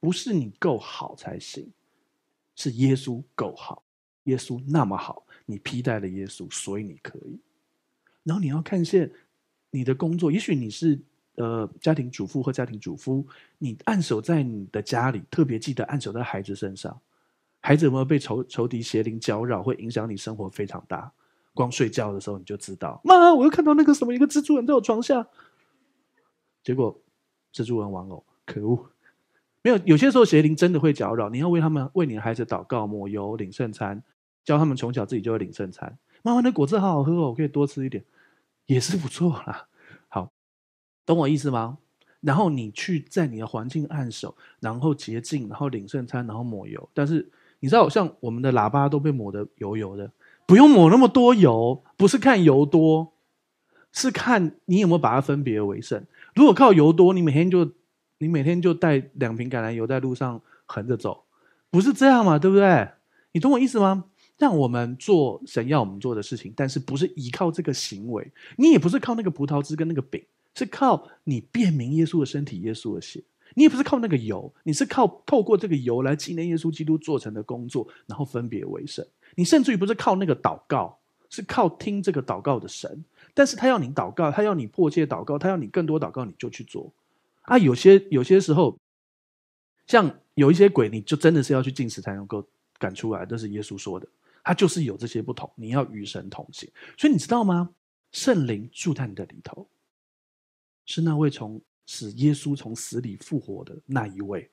不是你够好才行，是耶稣够好，耶稣那么好，你披戴了耶稣，所以你可以。然后你要看见。你的工作，也许你是呃家庭主妇或家庭主夫，你按守在你的家里，特别记得按守在孩子身上。孩子有没有被仇仇敌邪灵搅扰，会影响你生活非常大。光睡觉的时候你就知道，妈，我又看到那个什么一个蜘蛛人在我床下，结果蜘蛛人玩偶，可恶！没有，有些时候邪灵真的会搅扰，你要为他们为你的孩子祷告、抹油、领圣餐，教他们从小自己就会领圣餐。妈妈那果汁好好喝哦，我可以多吃一点。也是不错啦，好，懂我意思吗？然后你去在你的环境按手，然后洁净，然后领剩餐，然后抹油。但是你知道，像我们的喇叭都被抹得油油的，不用抹那么多油，不是看油多，是看你有没有把它分别为圣。如果靠油多，你每天就你每天就带两瓶橄榄油在路上横着走，不是这样嘛？对不对？你懂我意思吗？让我们做神要我们做的事情，但是不是依靠这个行为？你也不是靠那个葡萄汁跟那个饼，是靠你辨明耶稣的身体、耶稣的血。你也不是靠那个油，你是靠透过这个油来纪念耶稣基督做成的工作，然后分别为神。你甚至于不是靠那个祷告，是靠听这个祷告的神。但是他要你祷告，他要你迫切祷告，他要你更多祷告，你就去做。啊，有些有些时候，像有一些鬼，你就真的是要去进食才能够赶出来，这是耶稣说的。他就是有这些不同，你要与神同行。所以你知道吗？圣灵住在你的里头，是那位从使耶稣从死里复活的那一位，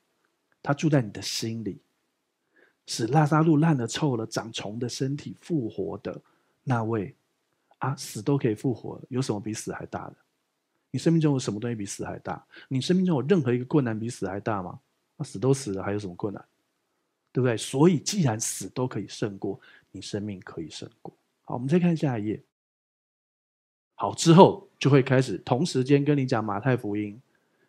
他住在你的心里，使拉萨路烂了、臭了、长虫的身体复活的那位。啊，死都可以复活，有什么比死还大的？你生命中有什么东西比死还大？你生命中有任何一个困难比死还大吗？死都死了，还有什么困难？对不对？所以，既然死都可以胜过。你生命可以胜过。好，我们再看下一页。好，之后就会开始同时间跟你讲马太福音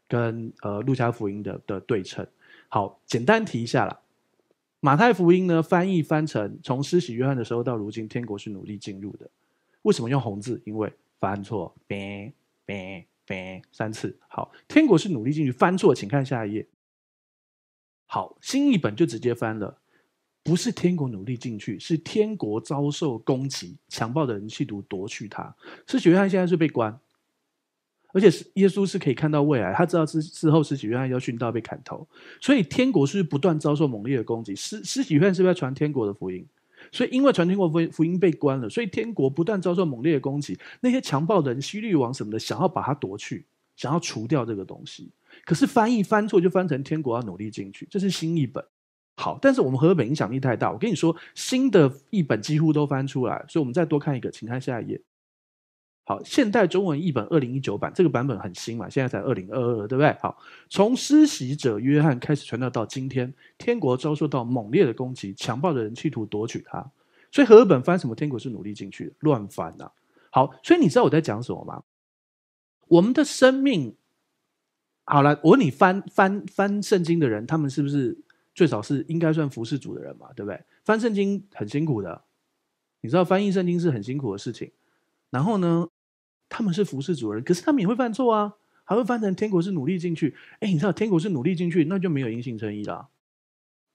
跟呃路加福音的的对称。好，简单提一下啦。马太福音呢翻译翻成从施洗约翰的时候到如今天国是努力进入的。为什么用红字？因为翻错，ban ban ban 三次。好，天国是努力进去翻错，请看下一页。好，新译本就直接翻了。不是天国努力进去，是天国遭受攻击，强暴的人企图夺去它。施洗约翰现在是被关，而且是耶稣是可以看到未来，他知道之之后施洗约翰要殉道被砍头。所以天国是不断遭受猛烈的攻击。施施洗约翰是不是传天国的福音？所以因为传天国福福音被关了，所以天国不断遭受猛烈的攻击。那些强暴的人、希律王什么的，想要把它夺去，想要除掉这个东西。可是翻译翻错就翻成天国要努力进去，这是新译本。好，但是我们和合本影响力太大，我跟你说，新的译本几乎都翻出来，所以我们再多看一个，请看下一页。好，现代中文译本二零一九版，这个版本很新嘛，现在才二零二二，对不对？好，从施洗者约翰开始传到到今天，天国遭受到猛烈的攻击，强暴的人企图夺取它，所以和合本翻什么？天国是努力进去，乱翻呐。好，所以你知道我在讲什么吗？我们的生命，好了，我问你翻翻翻圣经的人，他们是不是？最少是应该算服侍主的人嘛，对不对？翻圣经很辛苦的，你知道翻译圣经是很辛苦的事情。然后呢，他们是服侍主的人，可是他们也会犯错啊，还会翻成天国是努力进去。哎，你知道天国是努力进去，那就没有殷性诚意啦。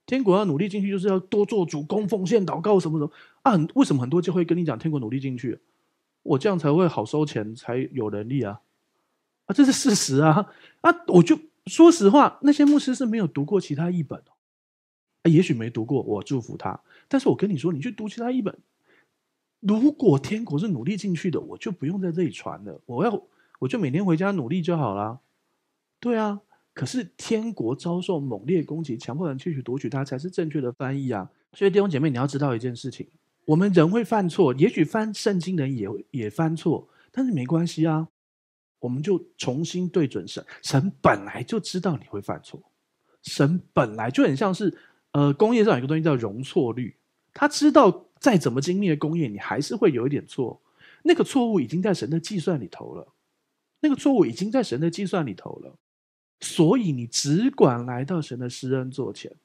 天国要努力进去，就是要多做主公奉献、祷告什么什么啊？为什么很多就会跟你讲天国努力进去？我这样才会好收钱，才有能力啊！啊，这是事实啊！啊，我就说实话，那些牧师是没有读过其他译本。啊，也许没读过，我祝福他。但是我跟你说，你去读其他一本。如果天国是努力进去的，我就不用在这里传了。我要，我就每天回家努力就好了。对啊，可是天国遭受猛烈攻击，强迫人去去夺取它，才是正确的翻译啊。所以弟兄姐妹，你要知道一件事情：我们人会犯错，也许翻圣经人也也犯错，但是没关系啊。我们就重新对准神。神本来就知道你会犯错，神本来就很像是。呃，工业上有一个东西叫容错率，他知道再怎么精密的工业，你还是会有一点错。那个错误已经在神的计算里头了，那个错误已经在神的计算里头了。所以你只管来到神的施恩座前。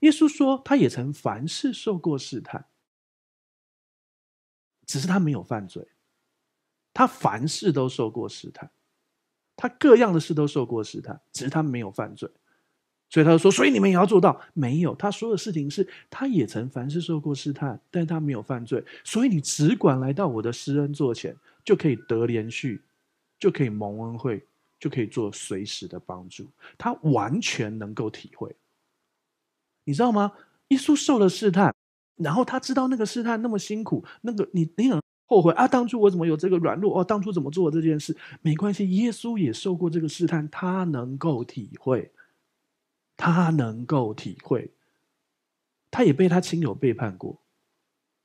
耶稣说，他也曾凡事受过试探，只是他没有犯罪。他凡事都受过试探，他各样的事都受过试探，只是他没有犯罪。所以他就说：“所以你们也要做到。”没有，他说的事情是，他也曾凡事受过试探，但他没有犯罪。所以你只管来到我的施恩座前，就可以得连续，就可以蒙恩惠，就可以做随时的帮助。他完全能够体会，你知道吗？耶稣受了试探，然后他知道那个试探那么辛苦，那个你，你很后悔啊！当初我怎么有这个软弱哦？当初怎么做这件事？没关系，耶稣也受过这个试探，他能够体会。他能够体会，他也被他亲友背叛过，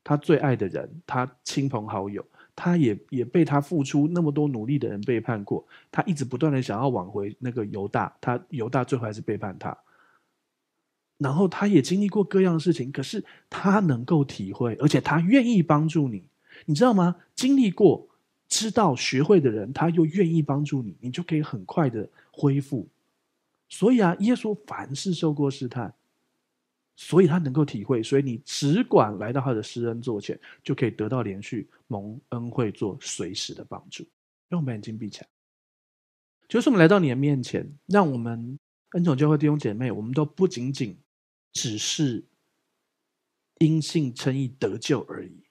他最爱的人，他亲朋好友，他也也被他付出那么多努力的人背叛过。他一直不断的想要挽回那个犹大，他犹大最后还是背叛他。然后他也经历过各样的事情，可是他能够体会，而且他愿意帮助你，你知道吗？经历过、知道、学会的人，他又愿意帮助你，你就可以很快的恢复。所以啊，耶稣凡事受过试探，所以他能够体会。所以你只管来到他的施恩座前，就可以得到连续蒙恩惠做随时的帮助。让我们眼睛闭起来，就是我们来到你的面前，让我们恩宠教会弟兄姐妹，我们都不仅仅只是因信称义得救而已。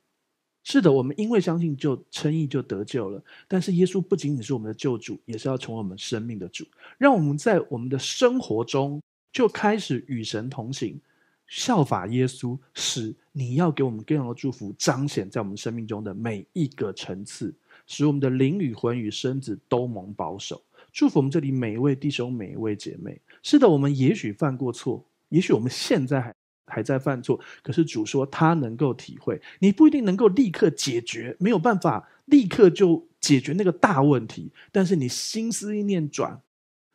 是的，我们因为相信就称义就得救了。但是耶稣不仅仅是我们的救主，也是要成为我们生命的主，让我们在我们的生活中就开始与神同行，效法耶稣，使你要给我们更多的祝福，彰显在我们生命中的每一个层次，使我们的灵与魂与身子都蒙保守。祝福我们这里每一位弟兄、每一位姐妹。是的，我们也许犯过错，也许我们现在还。还在犯错，可是主说他能够体会。你不一定能够立刻解决，没有办法立刻就解决那个大问题。但是你心思一念转，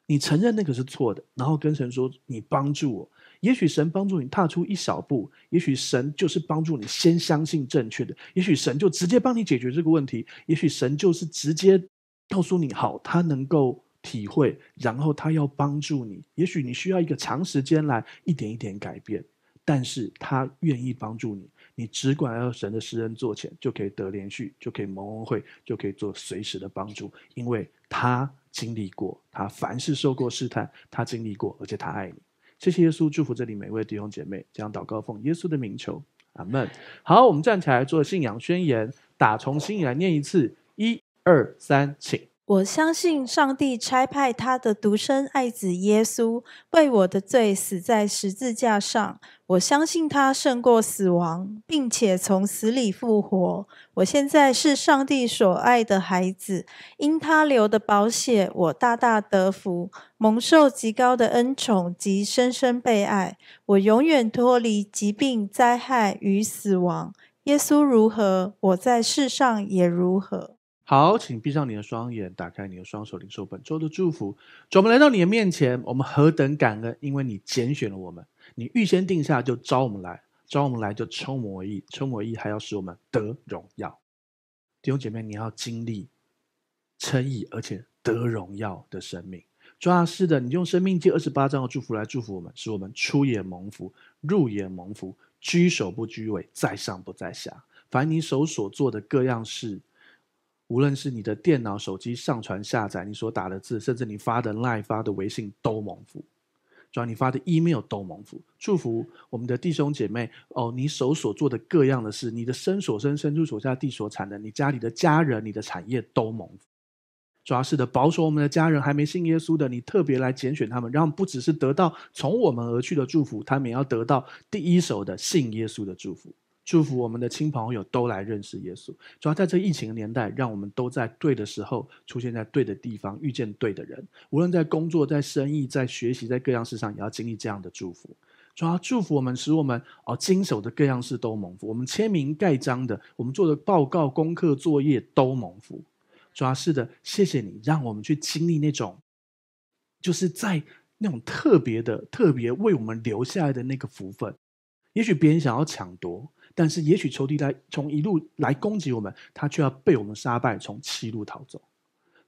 你承认那个是错的，然后跟神说：“你帮助我。”也许神帮助你踏出一小步，也许神就是帮助你先相信正确的，也许神就直接帮你解决这个问题，也许神就是直接告诉你：“好，他能够体会，然后他要帮助你。”也许你需要一个长时间来一点一点改变。但是他愿意帮助你，你只管要神的施恩做钱，就可以得连续，就可以蒙恩惠，就可以做随时的帮助，因为他经历过，他凡是受过试探，他经历过，而且他爱你。谢谢耶稣，祝福这里每位弟兄姐妹，这样祷告奉耶稣的名求，阿门。好，我们站起来做信仰宣言，打从心里来念一次，一二三，请。我相信上帝差派他的独生爱子耶稣为我的罪死在十字架上。我相信他胜过死亡，并且从死里复活。我现在是上帝所爱的孩子，因他流的宝血，我大大得福，蒙受极高的恩宠及深深被爱。我永远脱离疾病、灾害与死亡。耶稣如何，我在世上也如何。好，请闭上你的双眼，打开你的双手，领受本周的祝福。主，我们来到你的面前，我们何等感恩，因为你拣选了我们，你预先定下就招我们来，招我们来就称我义，称我义还要使我们得荣耀。弟兄姐妹，你要经历称义而且得荣耀的生命。主啊，是的，你用生命借二十八章的祝福来祝福我们，使我们出也蒙福，入也蒙福，居首不居尾，在上不在下，凡你手所做的各样事。无论是你的电脑、手机上传、下载，你所打的字，甚至你发的、Line、发的微信都蒙福；主要你发的 email 都蒙福。祝福我们的弟兄姐妹哦，你手所做的各样的事，你的身所生、生出所下、地所产的，你家里的家人、你的产业都蒙福。主要是的，保守我们的家人还没信耶稣的，你特别来拣选他们，让不只是得到从我们而去的祝福，他们也要得到第一手的信耶稣的祝福。祝福我们的亲朋友都来认识耶稣。主要在这疫情的年代，让我们都在对的时候出现在对的地方，遇见对的人。无论在工作、在生意、在学习、在各样事上，也要经历这样的祝福。主要祝福我们，使我们哦，经手的各样事都蒙福。我们签名盖章的，我们做的报告、功课、作业都蒙福。主要，是的，谢谢你，让我们去经历那种，就是在那种特别的、特别为我们留下来的那个福分。也许别人想要抢夺。但是，也许仇敌来从一路来攻击我们，他却要被我们杀败，从七路逃走。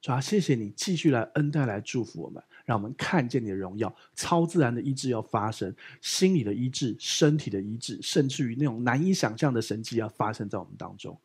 主啊，谢谢你继续来恩待、来祝福我们，让我们看见你的荣耀。超自然的医治要发生，心理的医治、身体的医治，甚至于那种难以想象的神迹要发生在我们当中。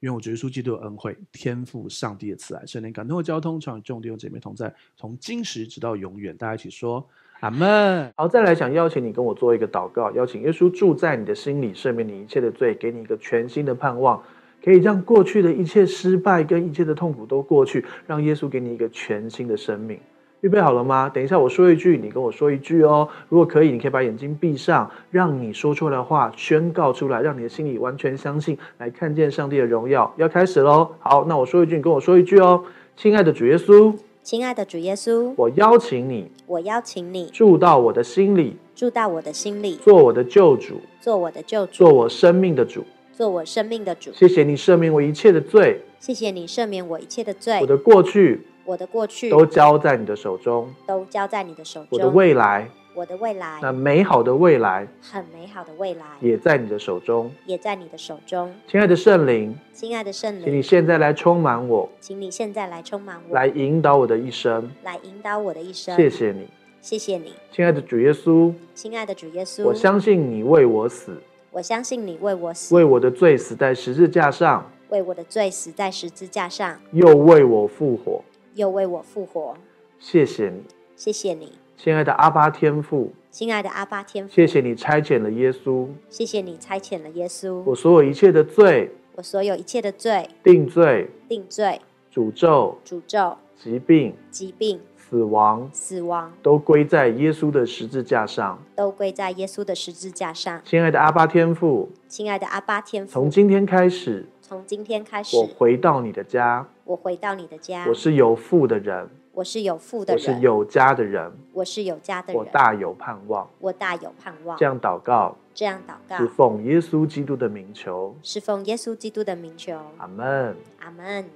因为我稣基督的恩惠、天赋、上帝的慈爱。圣灵感动的交通，常与众弟兄姐妹同在，从今时直到永远。大家一起说。阿门。好，再来，想邀请你跟我做一个祷告，邀请耶稣住在你的心里，赦免你一切的罪，给你一个全新的盼望，可以让过去的一切失败跟一切的痛苦都过去，让耶稣给你一个全新的生命。预备好了吗？等一下我说一句，你跟我说一句哦。如果可以，你可以把眼睛闭上，让你说出来的话宣告出来，让你的心里完全相信，来看见上帝的荣耀。要开始喽。好，那我说一句，你跟我说一句哦，亲爱的主耶稣。亲爱的主耶稣，我邀请你，我邀请你住到我的心里，住到我的心里，做我的救主，做我的救主，做我生命的主，做我生命的主。谢谢你赦免我一切的罪，谢谢你赦免我一切的罪。我的过去，我的过去都交在你的手中，都交在你的手中。我的未来。我的未来，那美好的未来，很美好的未来，也在你的手中，也在你的手中。亲爱的圣灵，亲爱的圣灵，请你现在来充满我，请你现在来充满我，来引导我的一生，来引导我的一生。谢谢你，谢谢你。亲爱的主耶稣，亲爱的主耶稣，我相信你为我死，我相信你为我死，为我的罪死在十字架上，为我的罪死在十字架上，又为我复活，又为我复活。谢谢你，谢谢你。亲爱的阿巴天父，亲爱的阿巴天父，谢谢你差遣了耶稣，谢谢你差遣了耶稣。我所有一切的罪，我所有一切的罪，定罪、定罪、诅咒、诅咒、疾病、疾病、死亡、死亡，都归在耶稣的十字架上，都归在耶稣的十字架上。亲爱的阿巴天父，亲爱的阿巴天父，从今天开始，从今天开始，我回到你的家，我回到你的家，我是有父的人。我是有父的人，我是有家的人，我是有家的人，我大有盼望，我大有盼望，这样祷告，这样祷告，是奉耶稣基督的名求，是奉耶稣基督的名求，阿门，阿门。